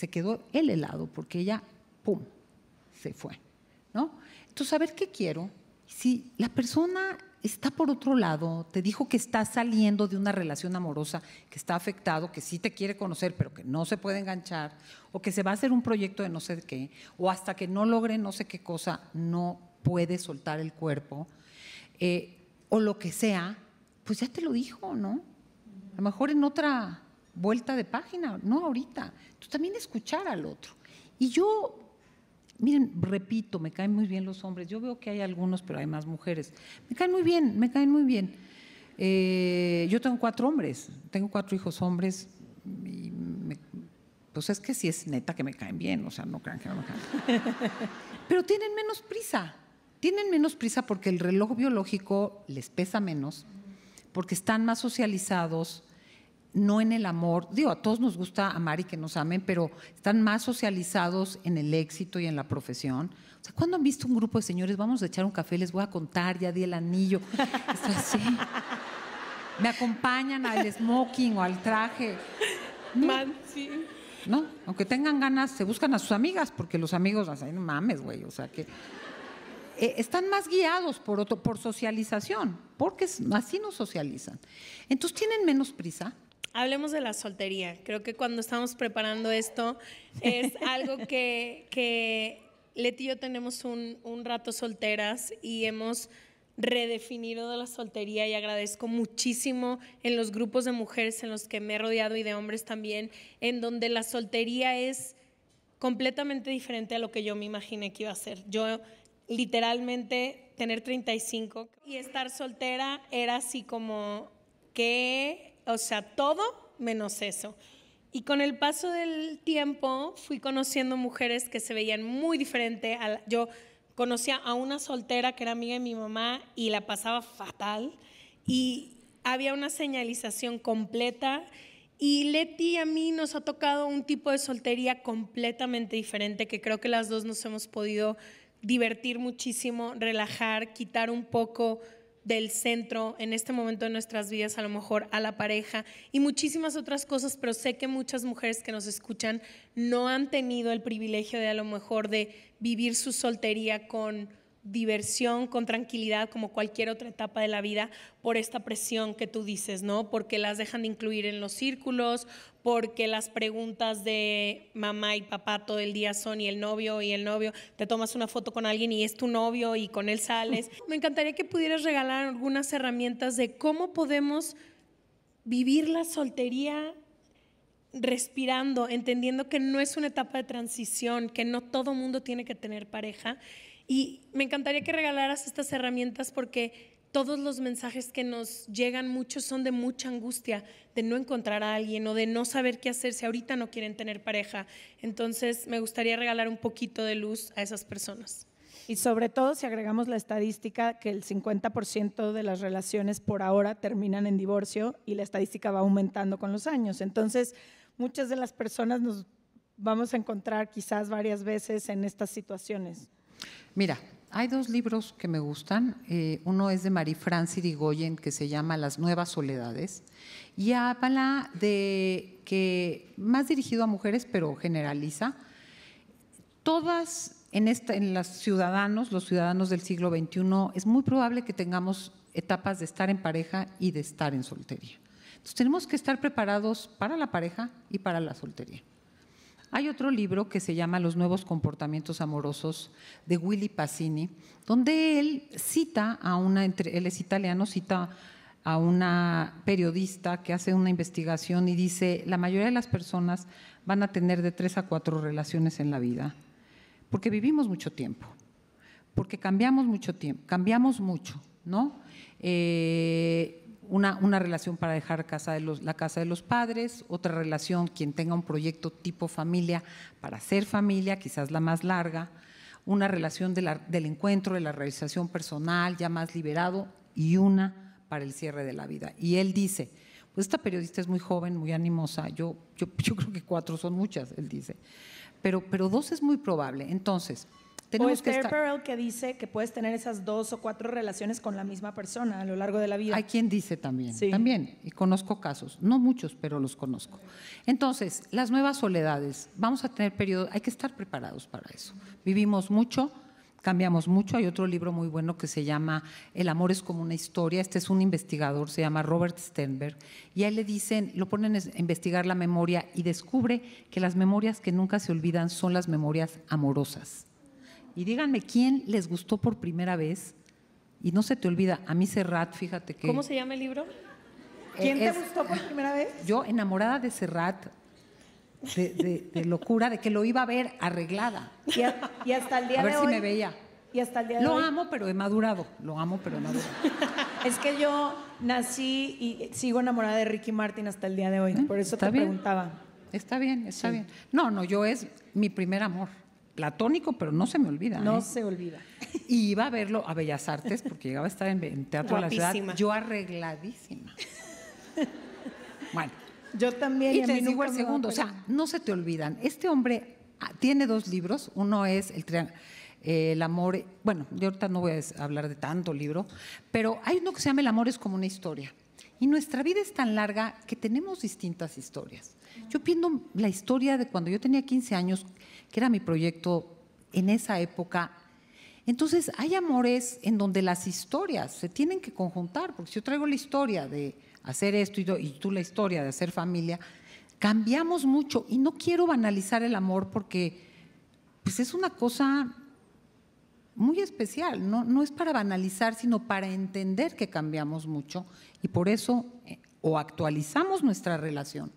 se quedó el helado porque ella, ¡pum!, se fue. ¿no? Entonces, a ver qué quiero. Si la persona está por otro lado, te dijo que está saliendo de una relación amorosa, que está afectado, que sí te quiere conocer, pero que no se puede enganchar, o que se va a hacer un proyecto de no sé qué, o hasta que no logre no sé qué cosa, no puede soltar el cuerpo, eh, o lo que sea, pues ya te lo dijo, ¿no? A lo mejor en otra vuelta de página, no ahorita. Tú también escuchar al otro. Y yo, miren, repito, me caen muy bien los hombres. Yo veo que hay algunos, pero hay más mujeres. Me caen muy bien, me caen muy bien. Eh, yo tengo cuatro hombres, tengo cuatro hijos hombres. Y pues es que sí es neta que me caen bien, o sea, no crean que no me caen. Pero tienen menos prisa. Tienen menos prisa porque el reloj biológico les pesa menos, porque están más socializados, no en el amor, digo, a todos nos gusta amar y que nos amen, pero están más socializados en el éxito y en la profesión. O sea, ¿cuándo han visto un grupo de señores, vamos a echar un café, les voy a contar, ya di el anillo? Es así. Me acompañan al smoking o al traje. Man, No, aunque tengan ganas, se buscan a sus amigas, porque los amigos, no mames, güey, o sea que... Eh, están más guiados por, otro, por socialización, porque así nos socializan. Entonces tienen menos prisa, Hablemos de la soltería. Creo que cuando estamos preparando esto es algo que, que Leti y yo tenemos un, rato solteras y hemos redefinido de la soltería y agradezco muchísimo en los grupos de mujeres en los que me he rodeado y de hombres también, en donde la soltería es completamente diferente a lo que yo me imaginé que iba a ser. Yo literalmente tener 35 y estar soltera era así como, que o sea, todo menos eso. Y con el paso del tiempo fui conociendo mujeres que se veían muy diferente. yo conocía a una soltera que era amiga de mi mamá y la pasaba fatal. Y había una señalización completa. Y Leti a mí nos ha tocado un tipo de soltería completamente diferente que creo que las dos nos hemos podido divertir muchísimo, relajar, quitar un poco del centro en este momento de nuestras vidas, a lo mejor a la pareja y muchísimas otras cosas, pero sé que muchas mujeres que nos escuchan no han tenido el privilegio de a lo mejor de vivir su soltería con diversión, con tranquilidad, como cualquier otra etapa de la vida, por esta presión que tú dices, ¿no? Porque las dejan de incluir en los círculos, porque las preguntas de mamá y papá todo el día son y el novio y el novio, te tomas una foto con alguien y es tu novio y con él sales. Me encantaría que pudieras regalar algunas herramientas de cómo podemos vivir la soltería respirando, entendiendo que no es una etapa de transición, que no todo mundo tiene que tener pareja y me encantaría que regalaras estas herramientas porque todos los mensajes que nos llegan, muchos son de mucha angustia, de no encontrar a alguien o de no saber qué hacer si ahorita no quieren tener pareja. Entonces, me gustaría regalar un poquito de luz a esas personas. Y sobre todo si agregamos la estadística que el 50% de las relaciones por ahora terminan en divorcio y la estadística va aumentando con los años. Entonces, muchas de las personas nos vamos a encontrar quizás varias veces en estas situaciones. Mira, hay dos libros que me gustan. Eh, uno es de Marie-Francie Franci rigoyen, que se llama Las Nuevas Soledades, y habla de que, más dirigido a mujeres, pero generaliza, todas en, las ciudadanos, los ciudadanos del siglo XXI, es muy probable que tengamos etapas de estar en pareja y de estar en soltería. Entonces tenemos que estar preparados para la pareja y para la soltería. Hay otro libro que se llama Los nuevos comportamientos amorosos de Willy Pacini, donde él cita a una, él es italiano, cita a una periodista que hace una investigación y dice, la mayoría de las personas van a tener de tres a cuatro relaciones en la vida, porque vivimos mucho tiempo, porque cambiamos mucho tiempo, cambiamos mucho, ¿no? Eh, una, relación para dejar casa la casa de los padres, otra relación quien tenga un proyecto tipo familia para ser familia, quizás la más larga, una relación del encuentro, de la realización personal, ya más liberado, y una para el cierre de la vida. Y él dice, pues esta periodista es muy joven, muy animosa, yo, yo, creo que cuatro son muchas, él dice, pero, pero dos es muy probable. Entonces, o que que dice que puedes tener esas dos o cuatro relaciones con la misma persona a lo largo de la vida. Hay quien dice también, también, y conozco casos, no muchos, pero los conozco. Entonces, las nuevas soledades, vamos a tener periodos, hay que estar preparados para eso. Vivimos mucho, cambiamos mucho. Hay otro libro muy bueno que se llama El amor es como una historia. Este es un investigador, se llama Robert Sternberg, y ahí le dicen, lo ponen a investigar la memoria y descubre que las memorias que nunca se olvidan son las memorias amorosas. Y díganme quién les gustó por primera vez. Y no se te olvida, a mí Serrat, fíjate que. ¿Cómo se llama el libro? Eh, ¿Quién te gustó por primera vez? Yo, enamorada de Serrat, de, locura, de que lo iba a ver arreglada. Y, hasta el día de hoy. A ver si me veía. Y hasta el día de hoy. Lo amo, pero he madurado. Lo amo, pero he madurado. es que yo nací y sigo enamorada de Ricky Martin hasta el día de hoy. ¿Eh? Por eso te preguntaba. Está bien, está bien. No, no, yo es mi primer amor platónico, pero no se me olvida. No ¿eh? se olvida. Y iba a verlo a Bellas Artes, porque llegaba a estar en, Teatro de la Ciudad, yo arregladísima. Bueno. Yo también. Y, te digo el segundo, o sea, no se te olvidan. Este hombre ah, tiene dos libros, uno es El eh, el amor, bueno, yo ahorita no voy a hablar de tanto libro, pero hay uno que se llama El amor es como una historia. Y nuestra vida es tan larga que tenemos distintas historias. Yo pienso la historia de cuando yo tenía 15 años, que era mi proyecto en esa época. Entonces, hay amores en donde las historias se tienen que conjuntar, porque si yo traigo la historia de hacer esto y tú la historia de hacer familia, cambiamos mucho y no quiero banalizar el amor porque pues es una cosa muy especial, no, no es para banalizar, sino para entender que cambiamos mucho y por eso eh, o actualizamos nuestra relación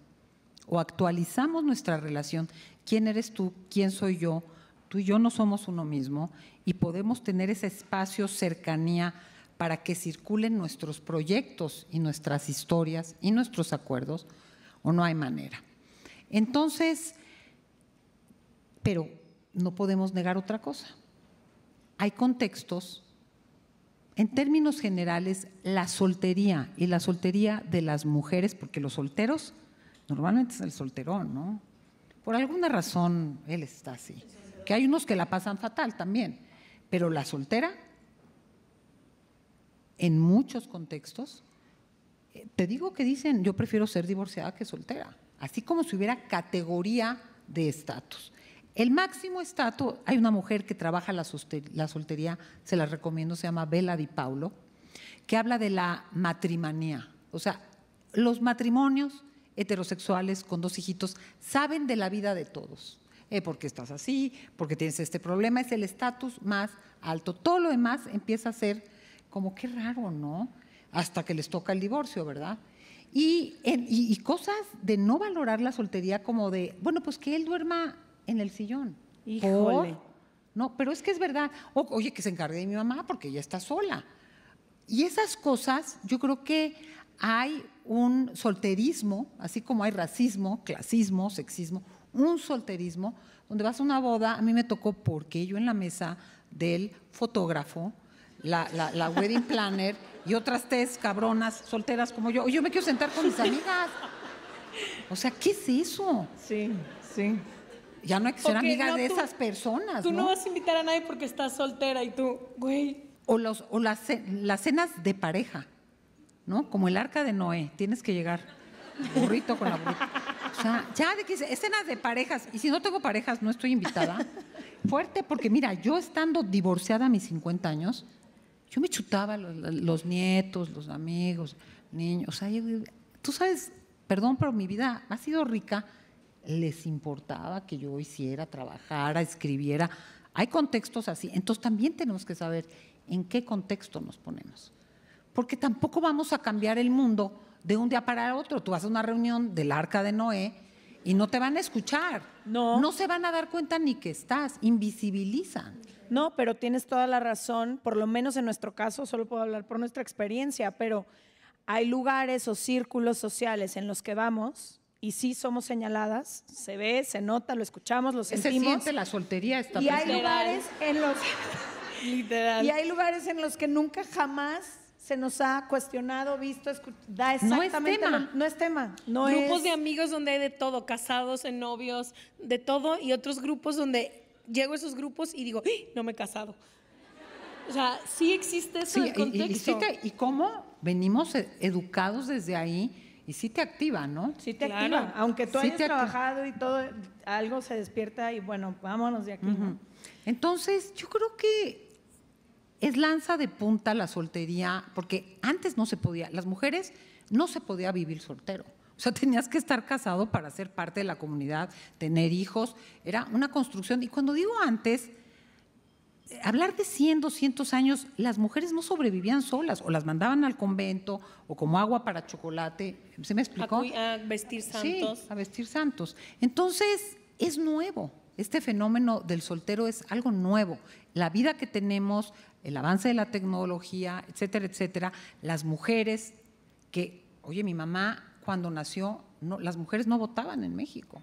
o actualizamos nuestra relación, quién eres tú, quién soy yo, tú y yo no somos uno mismo y podemos tener ese espacio, cercanía para que circulen nuestros proyectos y nuestras historias y nuestros acuerdos, o no hay manera. Entonces, pero no podemos negar otra cosa. Hay contextos, en términos generales, la soltería y la soltería de las mujeres, porque los solteros normalmente es el solterón, ¿no? Por alguna razón él está así. Que hay unos que la pasan fatal también, pero la soltera, en muchos contextos, eh, te digo que dicen, yo prefiero ser divorciada que soltera, así como si hubiera categoría de estatus. El máximo estatus, hay una mujer que trabaja la, soltería, se la recomiendo, se llama Bella Di Paolo, que habla de la matrimonía, o sea, los matrimonios heterosexuales con dos hijitos saben de la vida de todos. Eh, porque estás así, porque tienes este problema, es el estatus más alto. Todo lo demás empieza a ser como qué raro, ¿no? Hasta que les toca el divorcio, ¿verdad? Y, y, cosas de no valorar la soltería como de, bueno, pues que él duerma en el sillón. Híjole. no, pero es que es verdad. oye, que se encargue de mi mamá porque ella está sola. Y esas cosas, yo creo que hay un solterismo, así como hay racismo, clasismo, sexismo, un solterismo, donde vas a una boda, a mí me tocó porque yo en la mesa del fotógrafo, la, wedding planner y otras tres cabronas solteras como yo, yo me quiero sentar con mis amigas. O sea, ¿qué es eso? Sí, sí. Ya no hay que ser amiga de esas personas. Tú ¿no? vas a invitar a nadie porque estás soltera y tú, güey. O, los, o las cenas de pareja ¿no? Como el arca de Noé, tienes que llegar burrito con la burrita. O sea, ya de que escenas de parejas, y si no tengo parejas, no estoy invitada. Fuerte, porque mira, yo estando divorciada a mis 50 años, yo me chutaba los, nietos, los amigos, niños. O sea, tú sabes, perdón, pero mi vida ha sido rica. Les importaba que yo hiciera, trabajara, escribiera. Hay contextos así. Entonces también tenemos que saber en qué contexto nos ponemos porque tampoco vamos a cambiar el mundo de un día para otro. Tú vas a una reunión del arca de Noé y no te van a escuchar. No. No se van a dar cuenta ni que estás, invisibilizan. No, pero tienes toda la razón, por lo menos en nuestro caso, solo puedo hablar por nuestra experiencia, pero hay lugares o círculos sociales en los que vamos y sí somos señaladas, se ve, se nota, lo escuchamos, lo sentimos. Se siente la soltería está Y hay lugares en los Y hay lugares en los que nunca jamás se nos ha cuestionado, visto, da exactamente. No es tema. no es tema. grupos de amigos donde hay de todo, casados, en novios, de todo, y otros grupos donde llego a esos grupos y digo, ¡Ah! no me he casado. O sea, sí existe eso en contexto. Y, cómo venimos e-, educados desde ahí y sí te activa, ¿no? Sí te activa. Aunque tú hayas trabajado y todo, algo se despierta y bueno, vámonos de aquí. Entonces, yo creo que es lanza de punta la soltería, porque antes no se podía, las mujeres no se podía vivir soltero. O sea, tenías que estar casado para ser parte de la comunidad, tener hijos, era una construcción. Y cuando digo antes, eh, hablar de 100, 200 años, las mujeres no sobrevivían solas, o las mandaban al convento, o como agua para chocolate, ¿se me explicó? A, vestir santos. a vestir santos. Entonces, es nuevo, este fenómeno del soltero es algo nuevo. La vida que tenemos, el avance de la tecnología, etcétera, etcétera, las mujeres que, oye, mi mamá cuando nació, no, las mujeres no votaban en México.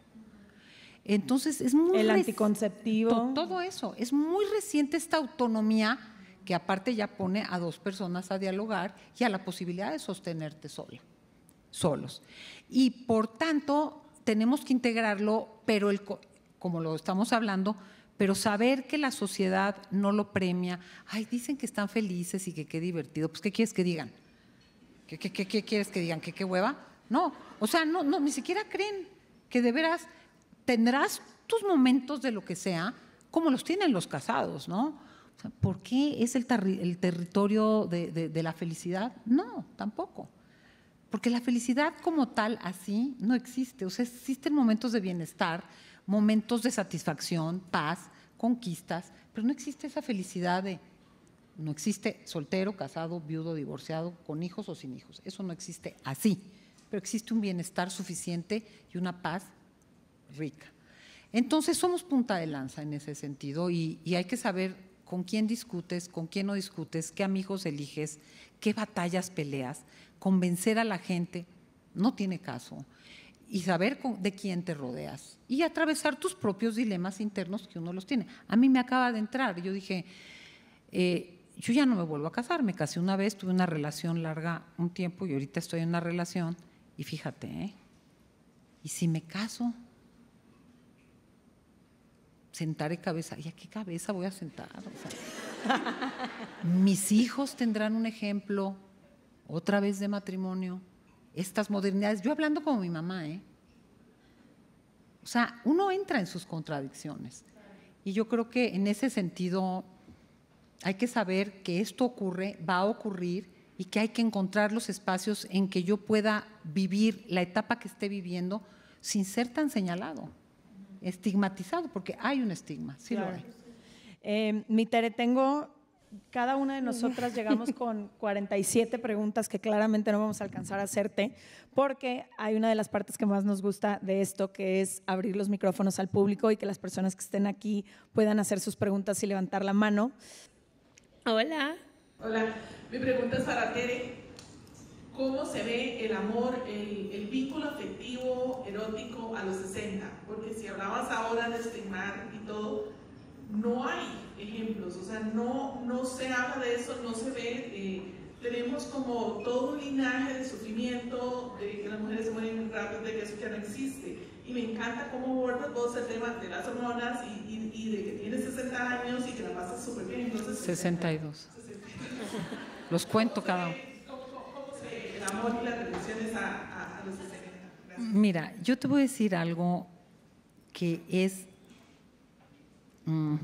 Entonces es muy... El anticonceptivo. todo eso. Es muy reciente esta autonomía que aparte ya pone a dos personas a dialogar y a la posibilidad de sostenerte sola, solos. Y por tanto, tenemos que integrarlo, pero el, como lo estamos hablando, pero saber que la sociedad no lo premia, ay, dicen que están felices y que qué divertido, pues ¿qué quieres que digan? ¿Qué, quieres que digan? ¿Qué, qué hueva? No, o sea, no, ni siquiera creen que de veras tendrás tus momentos de lo que sea, como los tienen los casados, ¿no? ¿Por qué es el, territorio de, de la felicidad? No, tampoco. Porque la felicidad como tal, así, no existe. O sea, existen momentos de bienestar momentos de satisfacción, paz, conquistas, pero no existe esa felicidad de, no existe soltero, casado, viudo, divorciado, con hijos o sin hijos. Eso no existe así, pero existe un bienestar suficiente y una paz rica. Entonces somos punta de lanza en ese sentido y, y hay que saber con quién discutes, con quién no discutes, qué amigos eliges, qué batallas peleas. Convencer a la gente no tiene caso y saber de quién te rodeas y atravesar tus propios dilemas internos que uno los tiene. A mí me acaba de entrar, yo dije, eh, yo ya no me vuelvo a casar, me casé una vez, tuve una relación larga un tiempo y ahorita estoy en una relación y fíjate, ¿eh? ¿y si me caso? Sentaré cabeza, ¿y a qué cabeza voy a sentar? mis hijos tendrán un ejemplo otra vez de matrimonio estas modernidades. Yo hablando como mi mamá, ¿eh? O sea, uno entra en sus contradicciones. Y yo creo que en ese sentido hay que saber que esto ocurre, va a ocurrir y que hay que encontrar los espacios en que yo pueda vivir la etapa que esté viviendo sin ser tan señalado, estigmatizado, porque hay un estigma. Sí, lo hay. Eh, tengo cada una de nosotras llegamos con 47 preguntas que claramente no vamos a alcanzar a hacerte, porque hay una de las partes que más nos gusta de esto, que es abrir los micrófonos al público y que las personas que estén aquí puedan hacer sus preguntas y levantar la mano. Hola. Hola, mi pregunta es para Tere. ¿Cómo se ve el amor, el, vínculo afectivo, erótico a los 60? Porque si hablabas ahora de estimar y todo, no hay ejemplos, o sea, no, no se habla de eso, no se ve. Eh, tenemos como todo un linaje de sufrimiento, de que las mujeres se mueren rápido, de que eso ya no existe. Y me encanta cómo abordas vos el tema de las hormonas y, y, de que tienes 60 años y que la pasas súper bien. Entonces, 62. Eh, los cuento cada uno. amor y los Mira, yo te voy a decir algo que es Mm.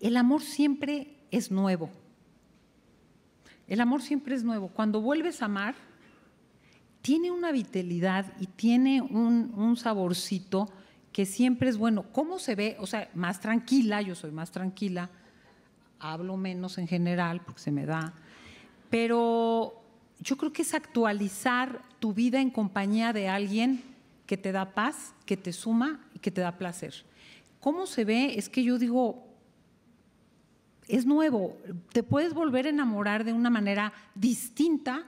el amor siempre es nuevo. El amor siempre es nuevo. Cuando vuelves a amar, tiene una vitalidad y tiene un, saborcito que siempre es bueno. ¿Cómo se ve? O sea, más tranquila, yo soy más tranquila, hablo menos en general porque se me da, pero yo creo que es actualizar tu vida en compañía de alguien que te da paz, que te suma y que te da placer cómo se ve, es que yo digo, es nuevo, te puedes volver a enamorar de una manera distinta,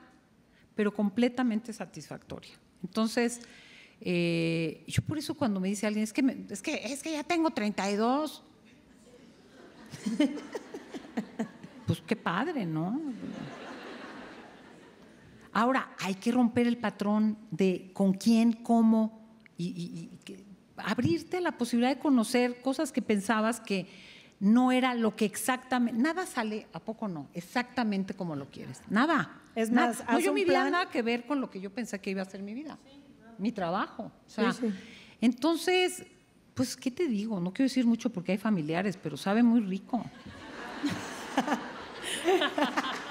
pero completamente satisfactoria. Entonces, eh, yo por eso cuando me dice alguien, es que, es, que es que ya tengo 32, pues qué padre, ¿no? Ahora, hay que romper el patrón de con quién, cómo y, y abrirte a la posibilidad de conocer cosas que pensabas que no era lo que exactamente, nada sale, ¿a poco no? Exactamente como lo quieres, nada. Es más, nada. No, yo mi vida nada que ver con lo que yo pensé que iba a ser mi vida, mi trabajo. Entonces, pues, ¿qué te digo? No quiero decir mucho porque hay familiares, pero sabe muy rico.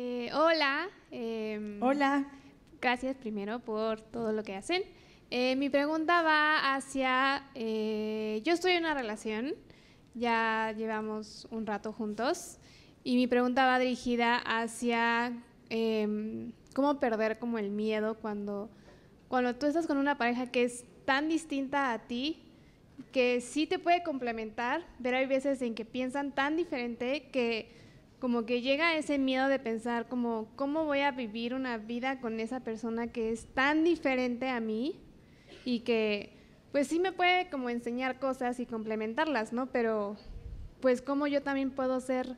Eh, hola. Em, hola. Gracias primero por todo lo que hacen. Eh, mi pregunta va hacia, eh, yo estoy en una relación, ya llevamos un rato juntos, y mi pregunta va dirigida hacia em, cómo perder como el miedo cuando, cuando tú estás con una pareja que es tan distinta a ti, que sí te puede complementar, pero hay veces en que piensan tan diferente que como que llega ese miedo de pensar como, ¿cómo voy a vivir una vida con esa persona que es tan diferente a mí y que pues sí me puede como enseñar cosas y complementarlas, ¿no? Pero pues cómo yo también puedo ser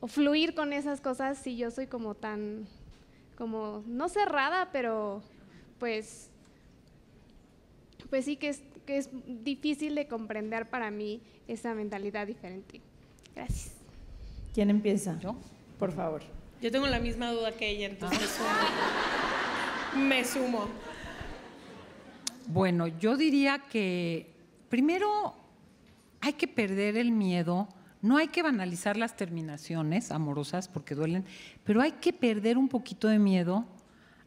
o fluir con esas cosas si yo soy como tan, como no cerrada, pero pues, pues sí que es, que es difícil de comprender para mí esa mentalidad diferente. Gracias. ¿Quién empieza? Yo. Por favor. Yo tengo la misma duda que ella, entonces me, sumo. Bueno, yo diría que primero hay que perder el miedo, no hay que banalizar las terminaciones amorosas porque duelen, pero hay que perder un poquito de miedo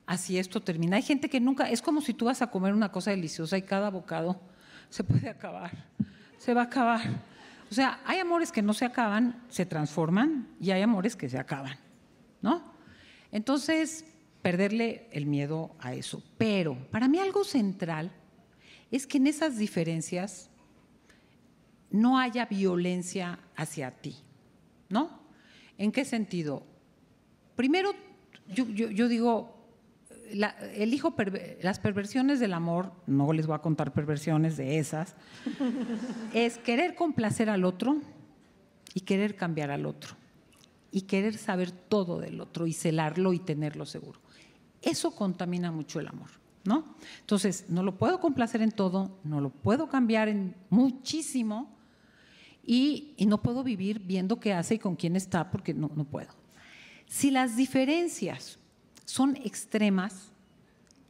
así esto termina. Hay gente que nunca, es como si tú vas a comer una cosa deliciosa y cada bocado se puede acabar, se va a acabar. O sea, hay amores que no se acaban, se transforman y hay amores que se acaban, ¿no? Entonces, perderle el miedo a eso. Pero para mí algo central es que en esas diferencias no haya violencia hacia ti, ¿no? ¿En qué sentido? Primero, yo, yo digo, el hijo las perversiones del amor, no les voy a contar perversiones de esas, es querer complacer al otro y querer cambiar al otro y querer saber todo del otro y celarlo y tenerlo seguro. Eso contamina mucho el amor, ¿no? Entonces, no lo puedo complacer en todo, no lo puedo cambiar en muchísimo y, no puedo vivir viendo qué hace y con quién está porque no, no puedo. Si las diferencias son extremas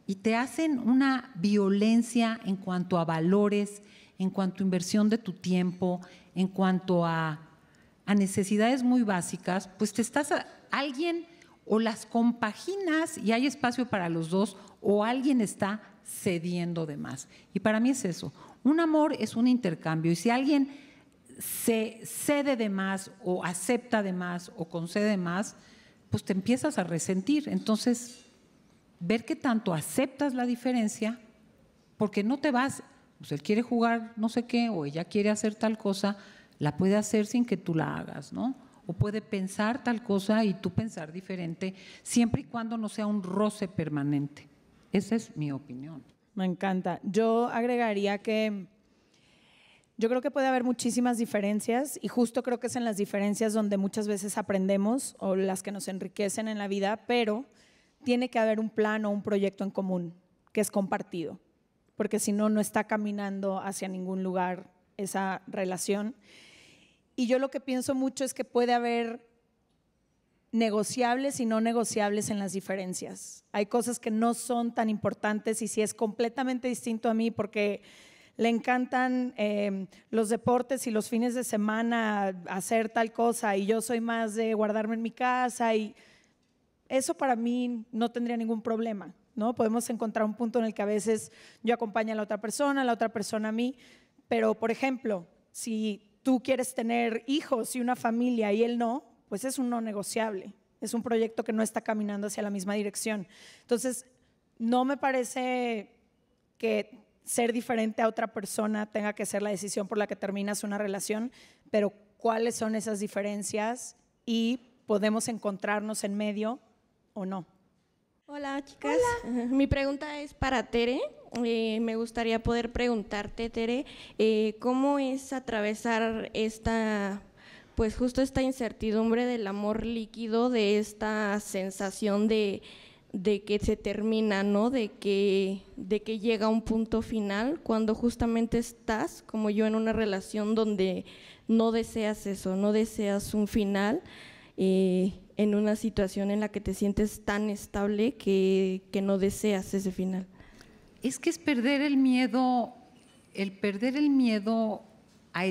y te hacen una violencia en cuanto a valores, en cuanto a inversión de tu tiempo, en cuanto a, necesidades muy básicas, pues te estás a, alguien o las compaginas y hay espacio para los dos o alguien está cediendo de más. Y para mí es eso, un amor es un intercambio y si alguien se cede de más o acepta de más o concede más, pues te empiezas a resentir. Entonces, ver qué tanto aceptas la diferencia, porque no te vas, pues, él quiere jugar no sé qué, o ella quiere hacer tal cosa, la puede hacer sin que tú la hagas, ¿no? O puede pensar tal cosa y tú pensar diferente, siempre y cuando no sea un roce permanente. Esa es mi opinión. Me encanta. Yo agregaría que yo creo que puede haber muchísimas diferencias y justo creo que es en las diferencias donde muchas veces aprendemos o las que nos enriquecen en la vida, pero tiene que haber un plan o un proyecto en común que es compartido, porque si no, no está caminando hacia ningún lugar esa relación. Y yo lo que pienso mucho es que puede haber negociables y no negociables en las diferencias. Hay cosas que no son tan importantes y si es completamente distinto a mí porque le encantan em, los deportes y los fines de semana hacer tal cosa y yo soy más de guardarme en mi casa y eso para mí no tendría ningún problema, ¿no? Podemos encontrar un punto en el que a veces yo acompaño a la otra persona, la otra persona a mí, pero por ejemplo, si tú quieres tener hijos y una familia y él no, pues es un no negociable, es un proyecto que no está caminando hacia la misma dirección. Entonces, no me parece que ser diferente a otra persona tenga que ser la decisión por la que terminas una relación, pero cuáles son esas diferencias y podemos encontrarnos en medio o no. Hola chicas, mi pregunta es para Tere. Eh, me gustaría poder preguntarte, Tere, eh, ¿cómo es atravesar esta pues justo esta incertidumbre del amor líquido, de esta sensación de de que se termina, ¿no? De que, de que llega un punto final cuando justamente estás, como yo, en una relación donde no deseas eso, no deseas un final, eh, en una situación en la que te sientes tan estable que, no deseas ese final. Es que es perder el miedo, el perder el miedo a,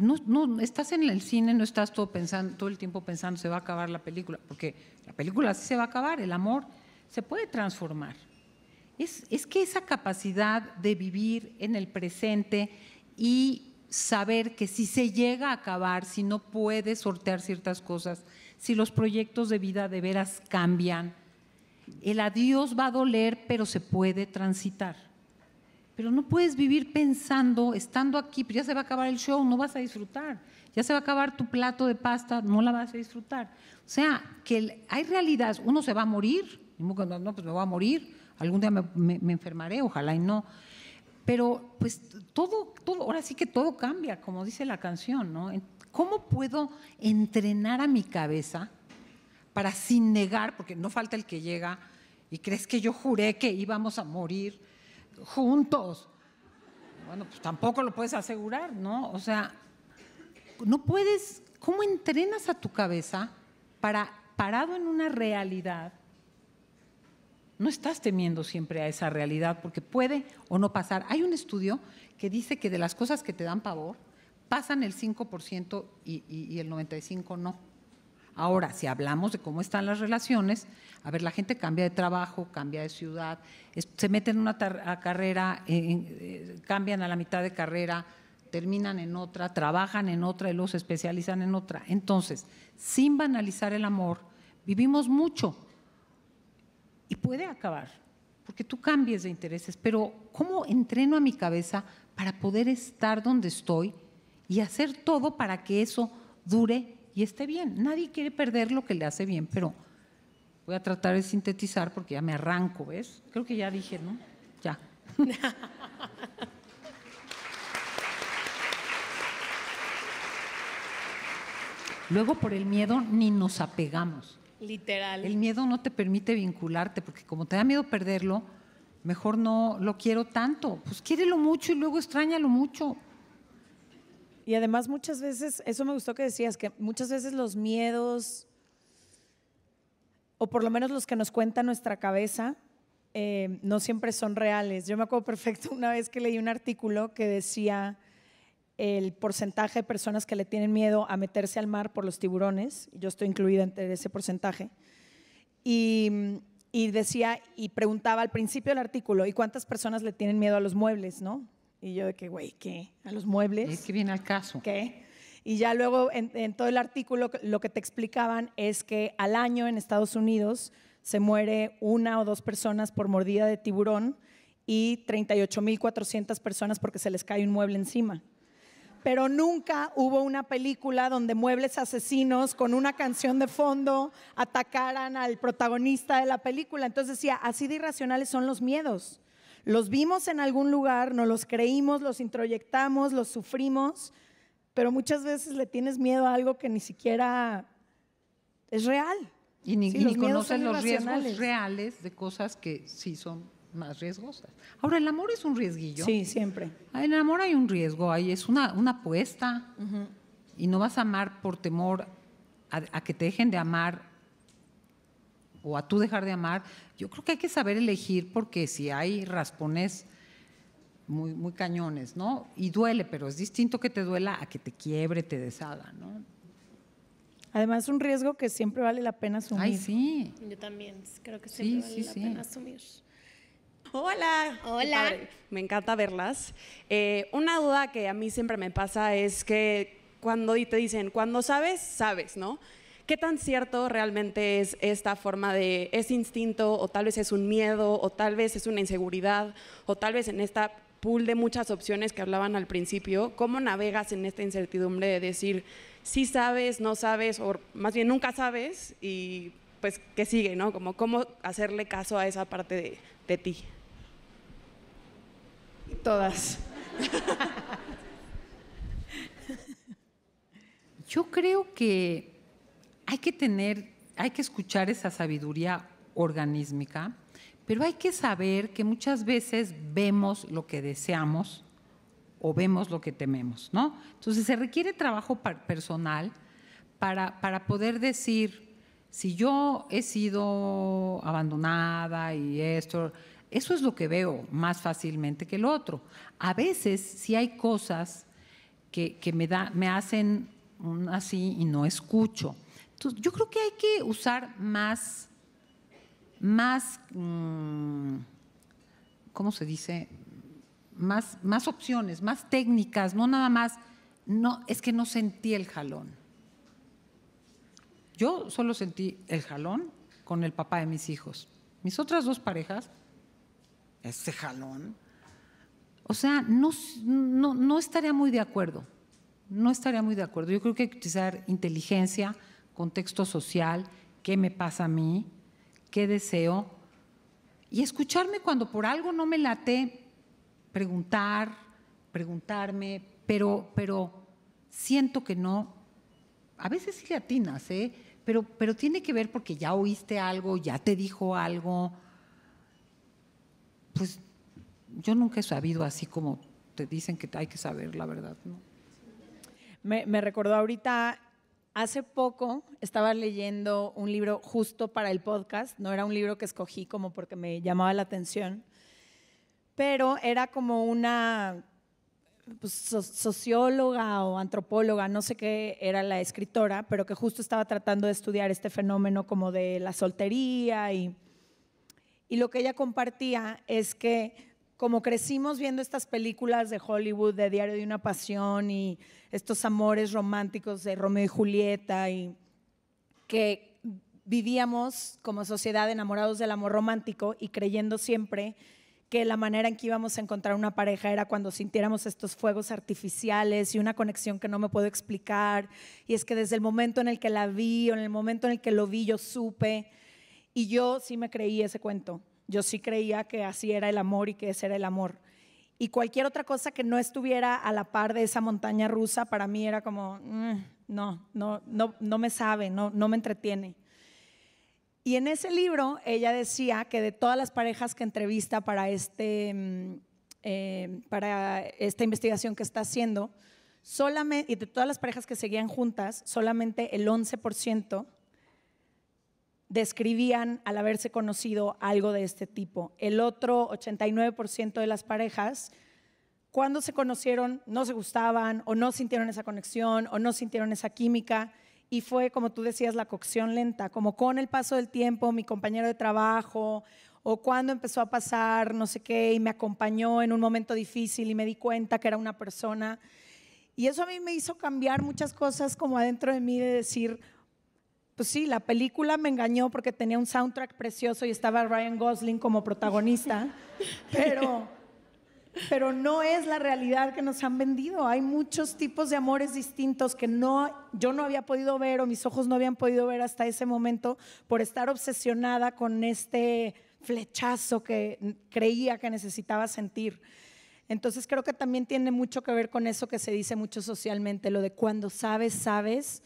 no, no, estás en el cine, no estás todo, pensando, todo el tiempo pensando se va a acabar la película, porque la película sí se va a acabar, el amor se puede transformar. Es, que esa capacidad de vivir en el presente y saber que si se llega a acabar, si no puedes sortear ciertas cosas, si los proyectos de vida de veras cambian, el adiós va a doler, pero se puede transitar. Pero no puedes vivir pensando, estando aquí, pero ya se va a acabar el show, no vas a disfrutar. Ya se va a acabar tu plato de pasta, no la vas a disfrutar. O sea, que hay realidades, uno se va a morir, no, pues me voy a morir, algún día me, me enfermaré, ojalá y no. Pero pues todo, todo, ahora sí que todo cambia, como dice la canción, ¿no? ¿Cómo puedo entrenar a mi cabeza para sin negar, porque no falta el que llega y crees que yo juré que íbamos a morir juntos? Bueno, pues tampoco lo puedes asegurar, ¿no? O sea, no puedes, ¿cómo entrenas a tu cabeza para, parado en una realidad, no estás temiendo siempre a esa realidad porque puede o no pasar. Hay un estudio que dice que de las cosas que te dan pavor, pasan el 5% y, el 95% no. Ahora, si hablamos de cómo están las relaciones, a ver, la gente cambia de trabajo, cambia de ciudad, se meten en una carrera, eh, eh, cambian a la mitad de carrera, terminan en otra, trabajan en otra y los especializan en otra. Entonces, sin banalizar el amor, vivimos mucho y puede acabar, porque tú cambies de intereses, pero ¿cómo entreno a mi cabeza para poder estar donde estoy y hacer todo para que eso dure y esté bien? Nadie quiere perder lo que le hace bien, pero voy a tratar de sintetizar porque ya me arranco, ¿ves? Creo que ya dije, ¿no? Ya. Luego por el miedo ni nos apegamos. Literal. El miedo no te permite vincularte, porque como te da miedo perderlo, mejor no lo quiero tanto. Pues quiérelo mucho y luego extrañalo mucho. Y además muchas veces, eso me gustó que decías, que muchas veces los miedos, o por lo menos los que nos cuenta nuestra cabeza, eh, no siempre son reales. Yo me acuerdo perfecto una vez que leí un artículo que decía el porcentaje de personas que le tienen miedo a meterse al mar por los tiburones, yo estoy incluida entre ese porcentaje, y, decía y preguntaba al principio del artículo, ¿y cuántas personas le tienen miedo a los muebles, no? Y yo de que, güey, ¿qué? ¿A los muebles? Es que viene al caso. ¿Qué? Y ya luego en, en todo el artículo lo que te explicaban es que al año en Estados Unidos se muere una o dos personas por mordida de tiburón y 38.400 personas porque se les cae un mueble encima pero nunca hubo una película donde muebles asesinos con una canción de fondo atacaran al protagonista de la película. Entonces decía, así de irracionales son los miedos. Los vimos en algún lugar, no los creímos, los introyectamos, los sufrimos, pero muchas veces le tienes miedo a algo que ni siquiera es real. Y ni, conocen los riesgos reales de cosas que sí son más riesgosas. Ahora, el amor es un riesguillo. Sí, siempre. En ah, el amor hay un riesgo, ahí es una, una apuesta. Y no vas a amar por temor a, que te dejen de amar o a tú dejar de amar. Yo creo que hay que saber elegir porque si hay raspones muy, muy cañones, ¿no? Y duele, pero es distinto que te duela a que te quiebre, te deshaga, ¿no? Además, es un riesgo que siempre vale la pena asumir. Ay, sí. Yo también creo que siempre vale la sí. pena asumir. Hola. Hola. Me encanta verlas. Eh, una duda que a mí siempre me pasa es que cuando te dicen, cuando sabes, sabes, ¿no? ¿Qué tan cierto realmente es esta forma de, es instinto, o tal vez es un miedo, o tal vez es una inseguridad, o tal vez en esta pool de muchas opciones que hablaban al principio, ¿cómo navegas en esta incertidumbre de decir, sí sabes, no sabes, o más bien nunca sabes, y pues qué sigue, ¿no? Como cómo hacerle caso a esa parte de ti. Todas. Yo creo que hay que tener, hay que escuchar esa sabiduría organísmica, pero hay que saber que muchas veces vemos lo que deseamos o vemos lo que tememos, ¿no? Entonces se requiere trabajo personal para, para poder decir, si yo he sido abandonada y esto, eso es lo que veo más fácilmente que lo otro. A veces si hay cosas que, me, hacen así y no escucho. Entonces, yo creo que hay que usar más, más, mm, ¿cómo se dice? Más, más opciones, más técnicas, no nada más, no, es que no sentí el jalón. Yo solo sentí el jalón con el papá de mis hijos. Mis otras dos parejas ese jalón. O sea, no, estaría muy de acuerdo, no estaría muy de acuerdo. Yo creo que hay que utilizar inteligencia, contexto social, qué me pasa a mí, qué deseo, y escucharme cuando por algo no me late, preguntar, preguntarme, pero, pero siento que no. A veces sí le atinas, ¿eh? pero, pero tiene que ver porque ya oíste algo, ya te dijo algo, pues yo nunca he sabido así como te dicen que hay que saber la verdad. ¿no? Me, recordó ahorita, hace poco estaba leyendo un libro justo para el podcast, no era un libro que escogí como porque me llamaba la atención, pero era como una pues, socióloga o antropóloga, no sé qué era la escritora, pero que justo estaba tratando de estudiar este fenómeno como de la soltería y y lo que ella compartía es que como crecimos viendo estas películas de Hollywood, de Diario de una Pasión y estos amores románticos de Romeo y Julieta, y que vivíamos como sociedad enamorados del amor romántico y creyendo siempre que la manera en que íbamos a encontrar una pareja era cuando sintiéramos estos fuegos artificiales y una conexión que no me puedo explicar. Y es que desde el momento en el que la vi o en el momento en el que lo vi, yo supe. Y yo sí me creí ese cuento. Yo sí creía que así era el amor y que ese era el amor. Y cualquier otra cosa que no estuviera a la par de esa montaña rusa, para mí era como, mm, no, no, no, no me sabe, no, no me entretiene. Y en ese libro ella decía que de todas las parejas que entrevista para, este, mm, eh, para esta investigación que está haciendo, solamente, y de todas las parejas que seguían juntas, solamente el 11% describían al haberse conocido algo de este tipo. El otro 89% de las parejas, cuando se conocieron, no se gustaban o no sintieron esa conexión o no sintieron esa química. Y fue, como tú decías, la cocción lenta, como con el paso del tiempo, mi compañero de trabajo o cuando empezó a pasar no sé qué y me acompañó en un momento difícil y me di cuenta que era una persona. Y eso a mí me hizo cambiar muchas cosas como adentro de mí de decir, pues sí, la película me engañó porque tenía un soundtrack precioso y estaba Ryan Gosling como protagonista, pero, no es la realidad que nos han vendido. Hay muchos tipos de amores distintos que yo no había podido ver o mis ojos no habían podido ver hasta ese momento por estar obsesionada con este flechazo que creía que necesitaba sentir. Entonces creo que también tiene mucho que ver con eso que se dice mucho socialmente, lo de cuando sabes, sabes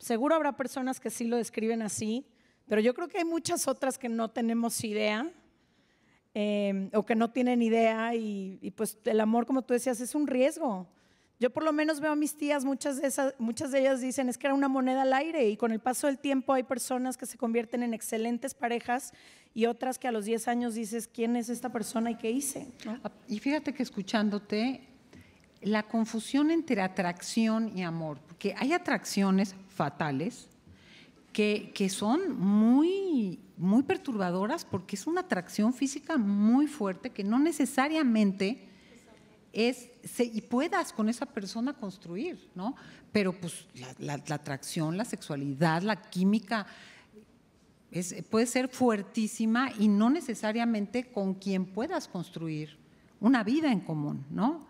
Seguro habrá personas que sí lo describen así, pero yo creo que hay muchas otras que no tenemos idea em, o que no tienen idea y, pues el amor, como tú decías, es un riesgo. Yo por lo menos veo a mis tías, muchas de, esas, muchas ellas dicen es que era una moneda al aire y con el paso del tiempo hay personas que se convierten en excelentes parejas y otras que a los 10 años dices, ¿quién es esta persona y qué hice? Ah, y fíjate que escuchándote, la confusión entre atracción y amor, porque hay atracciones fatales que, que son muy, muy perturbadoras porque es una atracción física muy fuerte que no necesariamente es y puedas con esa persona construir, ¿no? Pero pues la, atracción, la sexualidad, la química puede ser fuertísima y no necesariamente con quien puedas construir una vida en común, ¿no?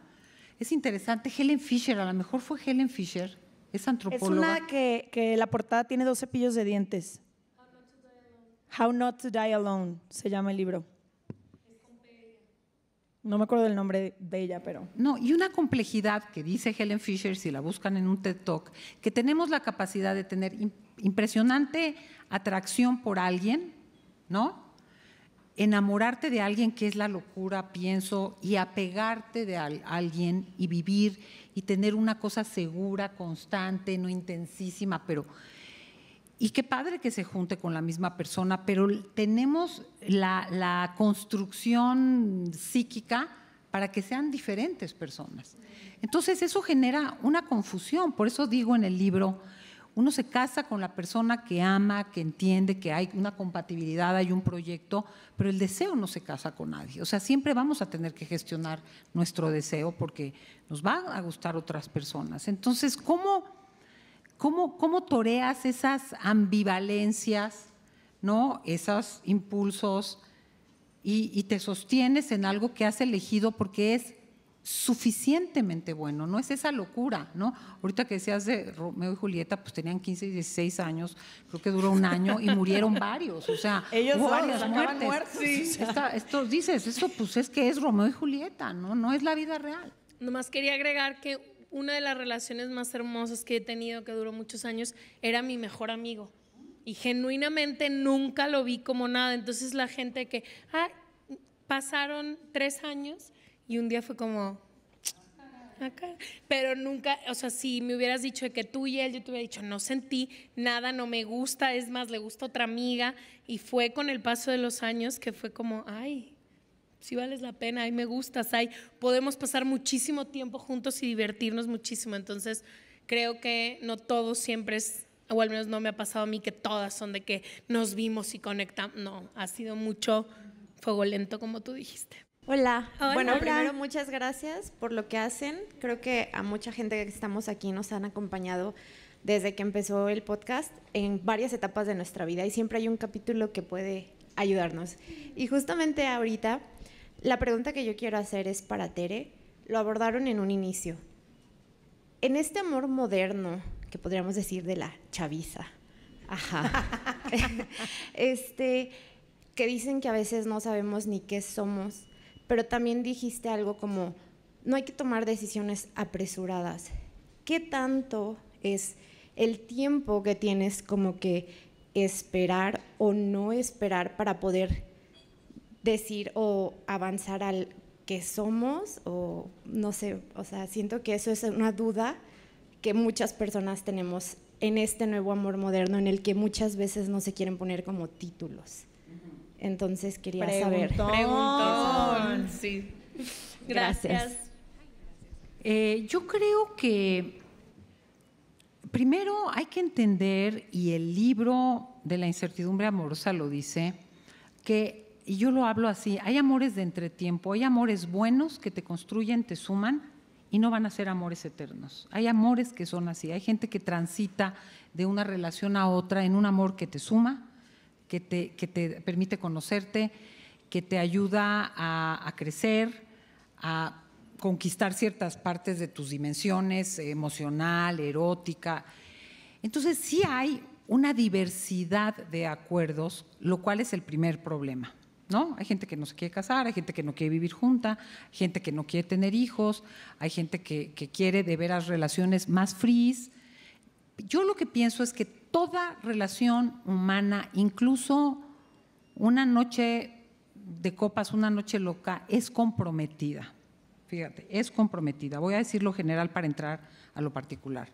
Es interesante, Helen Fisher, a lo mejor fue Helen Fisher es antropóloga. Es una que, que la portada tiene dos cepillos de dientes. How Not to Die Alone se llama el libro. No me acuerdo del nombre de ella, pero. No, y una complejidad que dice Helen Fisher, si la buscan en un TED Talk, que tenemos la capacidad de tener impresionante atracción por alguien, ¿no? enamorarte de alguien que es la locura, pienso, y apegarte de alguien y vivir y tener una cosa segura, constante, no intensísima, pero... Y qué padre que se junte con la misma persona, pero tenemos la, la construcción psíquica para que sean diferentes personas. Entonces eso genera una confusión, por eso digo en el libro uno se casa con la persona que ama, que entiende, que hay una compatibilidad, hay un proyecto, pero el deseo no se casa con nadie. O sea, siempre vamos a tener que gestionar nuestro deseo porque nos van a gustar otras personas. Entonces, ¿cómo, cómo, cómo toreas esas ambivalencias, ¿no? esos impulsos y, y te sostienes en algo que has elegido porque es suficientemente bueno, no es esa locura, ¿no? Ahorita que decías de Romeo y Julieta, pues tenían 15 y 16 años, creo que duró un año y murieron varios, o sea, ellos hubo varias muertes. muertos. Sí. esto dices, esto pues es que es Romeo y Julieta, ¿no? No es la vida real. Nomás quería agregar que una de las relaciones más hermosas que he tenido, que duró muchos años, era mi mejor amigo. Y genuinamente nunca lo vi como nada. Entonces la gente que, ah, pasaron tres años y un día fue como, Pero nunca, o sea, si me hubieras dicho que tú y él, yo te hubiera dicho, no sentí nada, no me gusta, es más, le gusta otra amiga. Y fue con el paso de los años que fue como, ay, si vales la pena, ay, me gustas, ay, podemos pasar muchísimo tiempo juntos y divertirnos muchísimo. Entonces, creo que no todo siempre es, o al menos no me ha pasado a mí que todas son de que nos vimos y conectamos. No, ha sido mucho fuego lento, como tú dijiste. Hola. Bueno, primero muchas gracias por lo que hacen. Creo que a mucha gente que estamos aquí nos han acompañado desde que empezó el podcast en varias etapas de nuestra vida y siempre hay un capítulo que puede ayudarnos. Y justamente ahorita la pregunta que yo quiero hacer es para Tere. Lo abordaron en un inicio. En este amor moderno, que podríamos decir de la chaviza, ajá, este, que dicen que a veces no sabemos ni qué somos pero también dijiste algo como, no hay que tomar decisiones apresuradas. ¿Qué tanto es el tiempo que tienes como que esperar o no esperar para poder decir o avanzar al que somos o no sé, o sea, siento que eso es una duda que muchas personas tenemos en este nuevo amor moderno en el que muchas veces no se quieren poner como títulos. Entonces quería saber. Sí. Gracias. Eh, yo creo que primero hay que entender, y el libro de la incertidumbre amorosa lo dice, que, y yo lo hablo así, hay amores de entretiempo, hay amores buenos que te construyen, te suman, y no van a ser amores eternos. Hay amores que son así, hay gente que transita de una relación a otra en un amor que te suma, que te permite conocerte que te ayuda a, crecer, a conquistar ciertas partes de tus dimensiones eh, emocional, erótica. Entonces sí hay una diversidad de acuerdos, lo cual es el primer problema. ¿No? Hay gente que no se quiere casar, hay gente que no quiere vivir junta, hay gente que no quiere tener hijos, hay gente que, que quiere de veras relaciones más fríes. Yo lo que pienso es que toda relación humana, incluso una noche de copas, una noche loca, es comprometida. Fíjate, es comprometida. Voy a decir lo general para entrar a lo particular.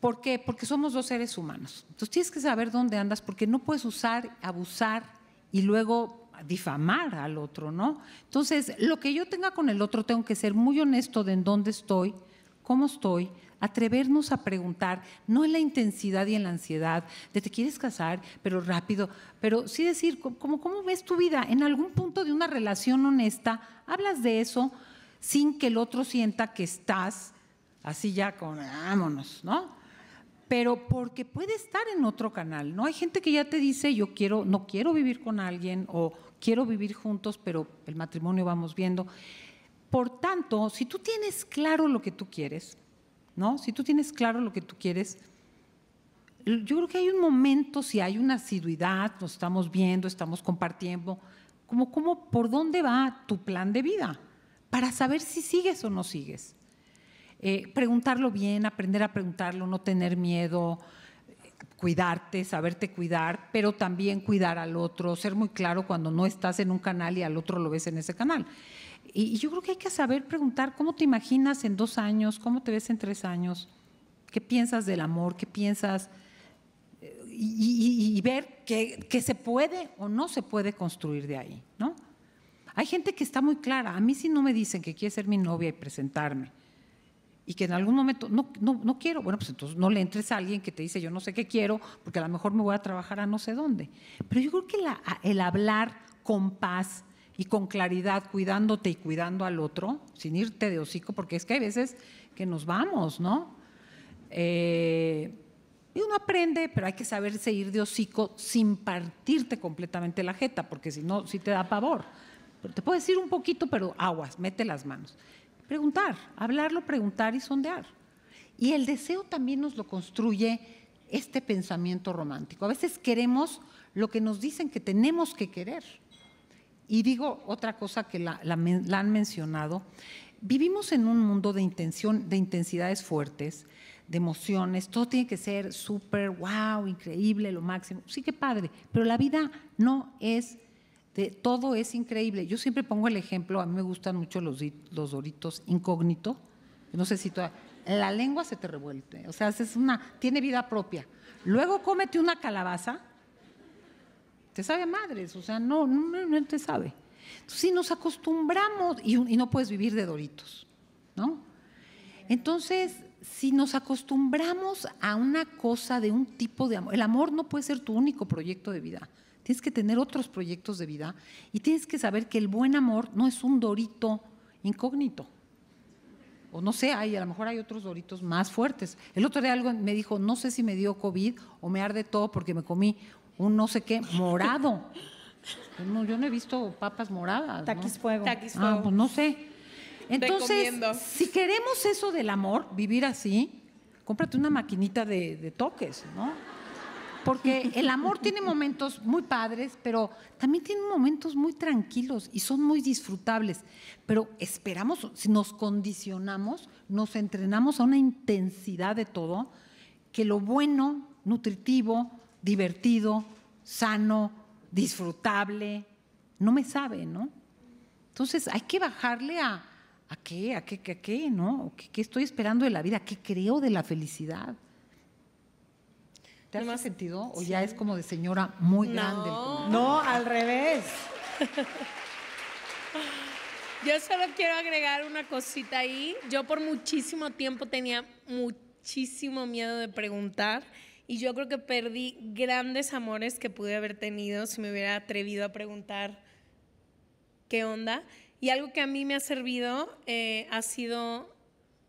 ¿Por qué? Porque somos dos seres humanos. Entonces tienes que saber dónde andas porque no puedes usar, abusar y luego difamar al otro, ¿no? Entonces, lo que yo tenga con el otro tengo que ser muy honesto de en dónde estoy, cómo estoy, atrevernos a preguntar, no en la intensidad y en la ansiedad de te quieres casar, pero rápido, pero sí decir, ¿cómo, cómo ves tu vida? En algún punto de una relación honesta, hablas de eso sin que el otro sienta que estás así ya con, vámonos, ¿no? Pero porque puede estar en otro canal, ¿no? Hay gente que ya te dice, yo quiero, no quiero vivir con alguien o quiero vivir juntos, pero el matrimonio vamos viendo. Por tanto, si tú tienes claro lo que tú quieres, ¿no? Si tú tienes claro lo que tú quieres, yo creo que hay un momento, si hay una asiduidad, nos estamos viendo, estamos compartiendo, como, como por dónde va tu plan de vida, para saber si sigues o no sigues. Eh, preguntarlo bien, aprender a preguntarlo, no tener miedo, cuidarte, saberte cuidar, pero también cuidar al otro, ser muy claro cuando no estás en un canal y al otro lo ves en ese canal. Y, yo creo que hay que saber preguntar cómo te imaginas en dos años, cómo te ves en tres años, qué piensas del amor, qué piensas, eh, y, ver qué se puede o no se puede construir de ahí, ¿no? Hay gente que está muy clara, a mí si no me dicen que quiere ser mi novia y presentarme, y que en algún momento no, no, no quiero, bueno, pues entonces no le entres a alguien que te dice yo no sé qué quiero, porque a lo mejor me voy a trabajar a no sé dónde. Pero yo creo que el hablar con paz, y con claridad, cuidándote y cuidando al otro, sin irte de hocico, porque es que hay veces que nos vamos, ¿no? Eh, y uno aprende, pero hay que saberse ir de hocico sin partirte completamente la jeta, porque si no, sí te da pavor. Pero te puedes ir un poquito, pero aguas, mete las manos. Preguntar, hablarlo, preguntar y sondear. Y el deseo también nos lo construye este pensamiento romántico. A veces queremos lo que nos dicen que tenemos que querer. Y digo otra cosa que la, han mencionado, vivimos en un mundo de, intención, de intensidades fuertes, de emociones, todo tiene que ser súper, wow, increíble, lo máximo. Sí que padre, pero la vida no es, de, todo es increíble. Yo siempre pongo el ejemplo, a mí me gustan mucho los, los doritos incógnito, no sé si toda, la lengua se te revuelve, o sea, es una, tiene vida propia. Luego cómete una calabaza te sabe madres, o sea, no, no, te sabe. Entonces, si nos acostumbramos, y, no puedes vivir de doritos, ¿no? Entonces, si nos acostumbramos a una cosa de un tipo de amor, el amor no puede ser tu único proyecto de vida. Tienes que tener otros proyectos de vida y tienes que saber que el buen amor no es un dorito incógnito. O no sé, hay, a lo mejor hay otros doritos más fuertes. El otro día algo me dijo, no sé si me dio COVID o me arde todo porque me comí un no sé qué morado. yo no he visto papas moradas. Taquis ¿no? Fuego. Ah, pues no sé. Entonces, si queremos eso del amor, vivir así, cómprate una maquinita de, de toques, ¿no? Porque el amor tiene momentos muy padres, pero también tiene momentos muy tranquilos y son muy disfrutables. Pero esperamos, si nos condicionamos, nos entrenamos a una intensidad de todo, que lo bueno, nutritivo, divertido, sano, disfrutable. No me sabe, ¿no? Entonces hay que bajarle a, ¿a qué? ¿A qué? ¿A qué? ¿No? ¿Qué, estoy esperando de la vida? ¿Qué creo de la felicidad? ¿Te más sentido? ¿O ya es como de señora muy grande? no, al revés. Yo solo quiero agregar una cosita ahí. Yo por muchísimo tiempo tenía muchísimo miedo de preguntar y yo creo que perdí grandes amores que pude haber tenido si me hubiera atrevido a preguntar qué onda. Y algo que a mí me ha servido eh, ha sido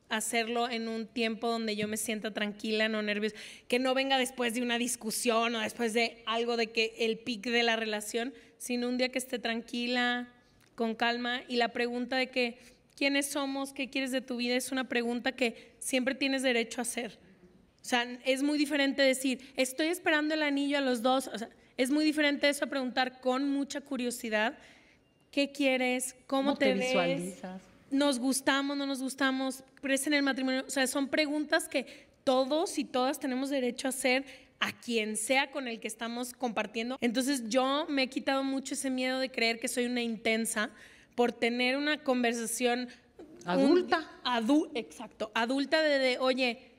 hacerlo en un tiempo donde yo me sienta tranquila, no nerviosa, que no venga después de una discusión o después de algo de que el pic de la relación, sino un día que esté tranquila, con calma y la pregunta de que quiénes somos, qué quieres de tu vida es una pregunta que siempre tienes derecho a hacer o sea, es muy diferente decir, estoy esperando el anillo a los dos. O sea, es muy diferente eso a preguntar con mucha curiosidad, ¿qué quieres? ¿Cómo, te, visualizas? ¿Nos gustamos? ¿No nos gustamos? no nos gustamos presen el matrimonio? O sea, son preguntas que todos y todas tenemos derecho a hacer a quien sea con el que estamos compartiendo. Entonces yo me he quitado mucho ese miedo de creer que soy una intensa por tener una conversación adulta. exacto, adulta de, de, oye,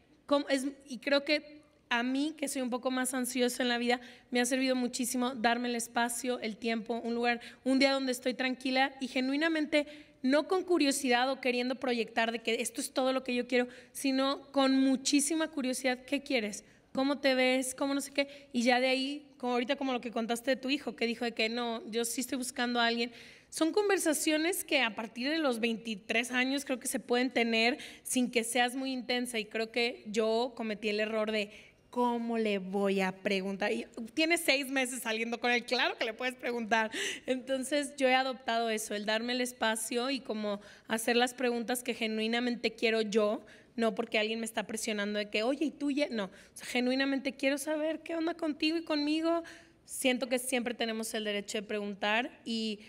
es, y creo que a mí, que soy un poco más ansioso en la vida, me ha servido muchísimo darme el espacio, el tiempo, un lugar, un día donde estoy tranquila y genuinamente no con curiosidad o queriendo proyectar de que esto es todo lo que yo quiero, sino con muchísima curiosidad, ¿qué quieres? ¿Cómo te ves? ¿Cómo no sé qué? Y ya de ahí, como ahorita como lo que contaste de tu hijo, que dijo de que no, yo sí estoy buscando a alguien son conversaciones que a partir de los 23 años creo que se pueden tener sin que seas muy intensa y creo que yo cometí el error de ¿cómo le voy a preguntar? Y tienes seis meses saliendo con él, claro que le puedes preguntar. Entonces yo he adoptado eso, el darme el espacio y como hacer las preguntas que genuinamente quiero yo, no porque alguien me está presionando de que, oye, ¿y tú No, genuinamente quiero saber qué onda contigo y conmigo. Siento que siempre tenemos el derecho de preguntar y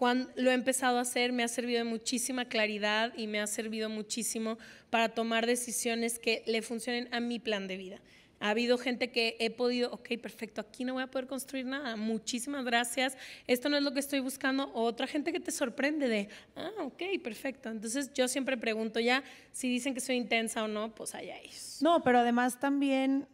cuando lo he empezado a hacer me ha servido de muchísima claridad y me ha servido muchísimo para tomar decisiones que le funcionen a mi plan de vida. Ha habido gente que he podido, ok, perfecto, aquí no voy a poder construir nada, muchísimas gracias, esto no es lo que estoy buscando. O otra gente que te sorprende de, ah, ok, perfecto. Entonces yo siempre pregunto ya si dicen que soy intensa o no, pues allá es. No, pero además también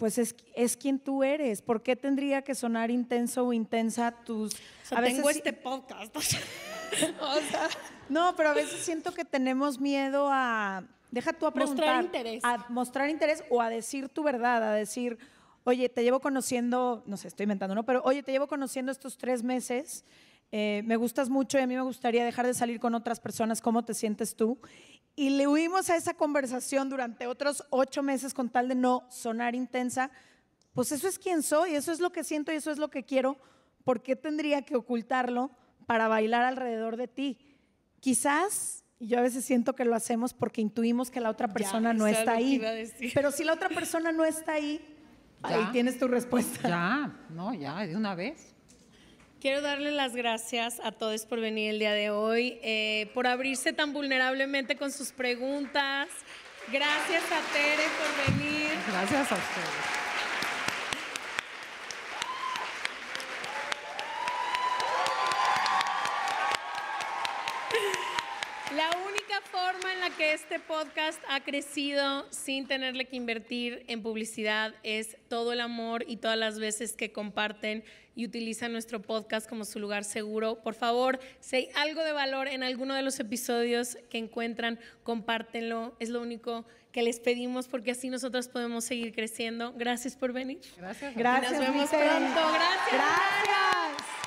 pues es, quien tú eres. ¿Por qué tendría que sonar intenso o intensa tus... a veces, este podcast. No, pero a veces siento que tenemos miedo a... Deja tú a preguntar. Mostrar interés. A mostrar interés o a decir tu verdad, a decir, oye, te llevo conociendo, no sé, estoy inventando, ¿no? Pero, oye, te llevo conociendo estos tres meses eh, me gustas mucho y a mí me gustaría dejar de salir con otras personas, ¿cómo te sientes tú? Y le huimos a esa conversación durante otros ocho meses con tal de no sonar intensa, pues eso es quien soy, eso es lo que siento y eso es lo que quiero, ¿por qué tendría que ocultarlo para bailar alrededor de ti? Quizás, yo a veces siento que lo hacemos porque intuimos que la otra persona no está ahí, pero si la otra persona no está ahí, ahí tienes tu respuesta. Ya, no, ya, de una vez. Quiero darle las gracias a todos por venir el día de hoy, eh, por abrirse tan vulnerablemente con sus preguntas. Gracias a Tere por venir. Gracias a ustedes. La la única forma en que este podcast ha crecido sin tenerle que invertir en publicidad es todo el amor y todas las veces que comparten y utiliza nuestro podcast como su lugar seguro. Por favor, si hay algo de valor en alguno de los episodios que encuentran, compártenlo. Es lo único que les pedimos porque así nosotros podemos seguir creciendo. Gracias por venir. Gracias. Gracias. nos vemos pronto. Gracias. Gracias.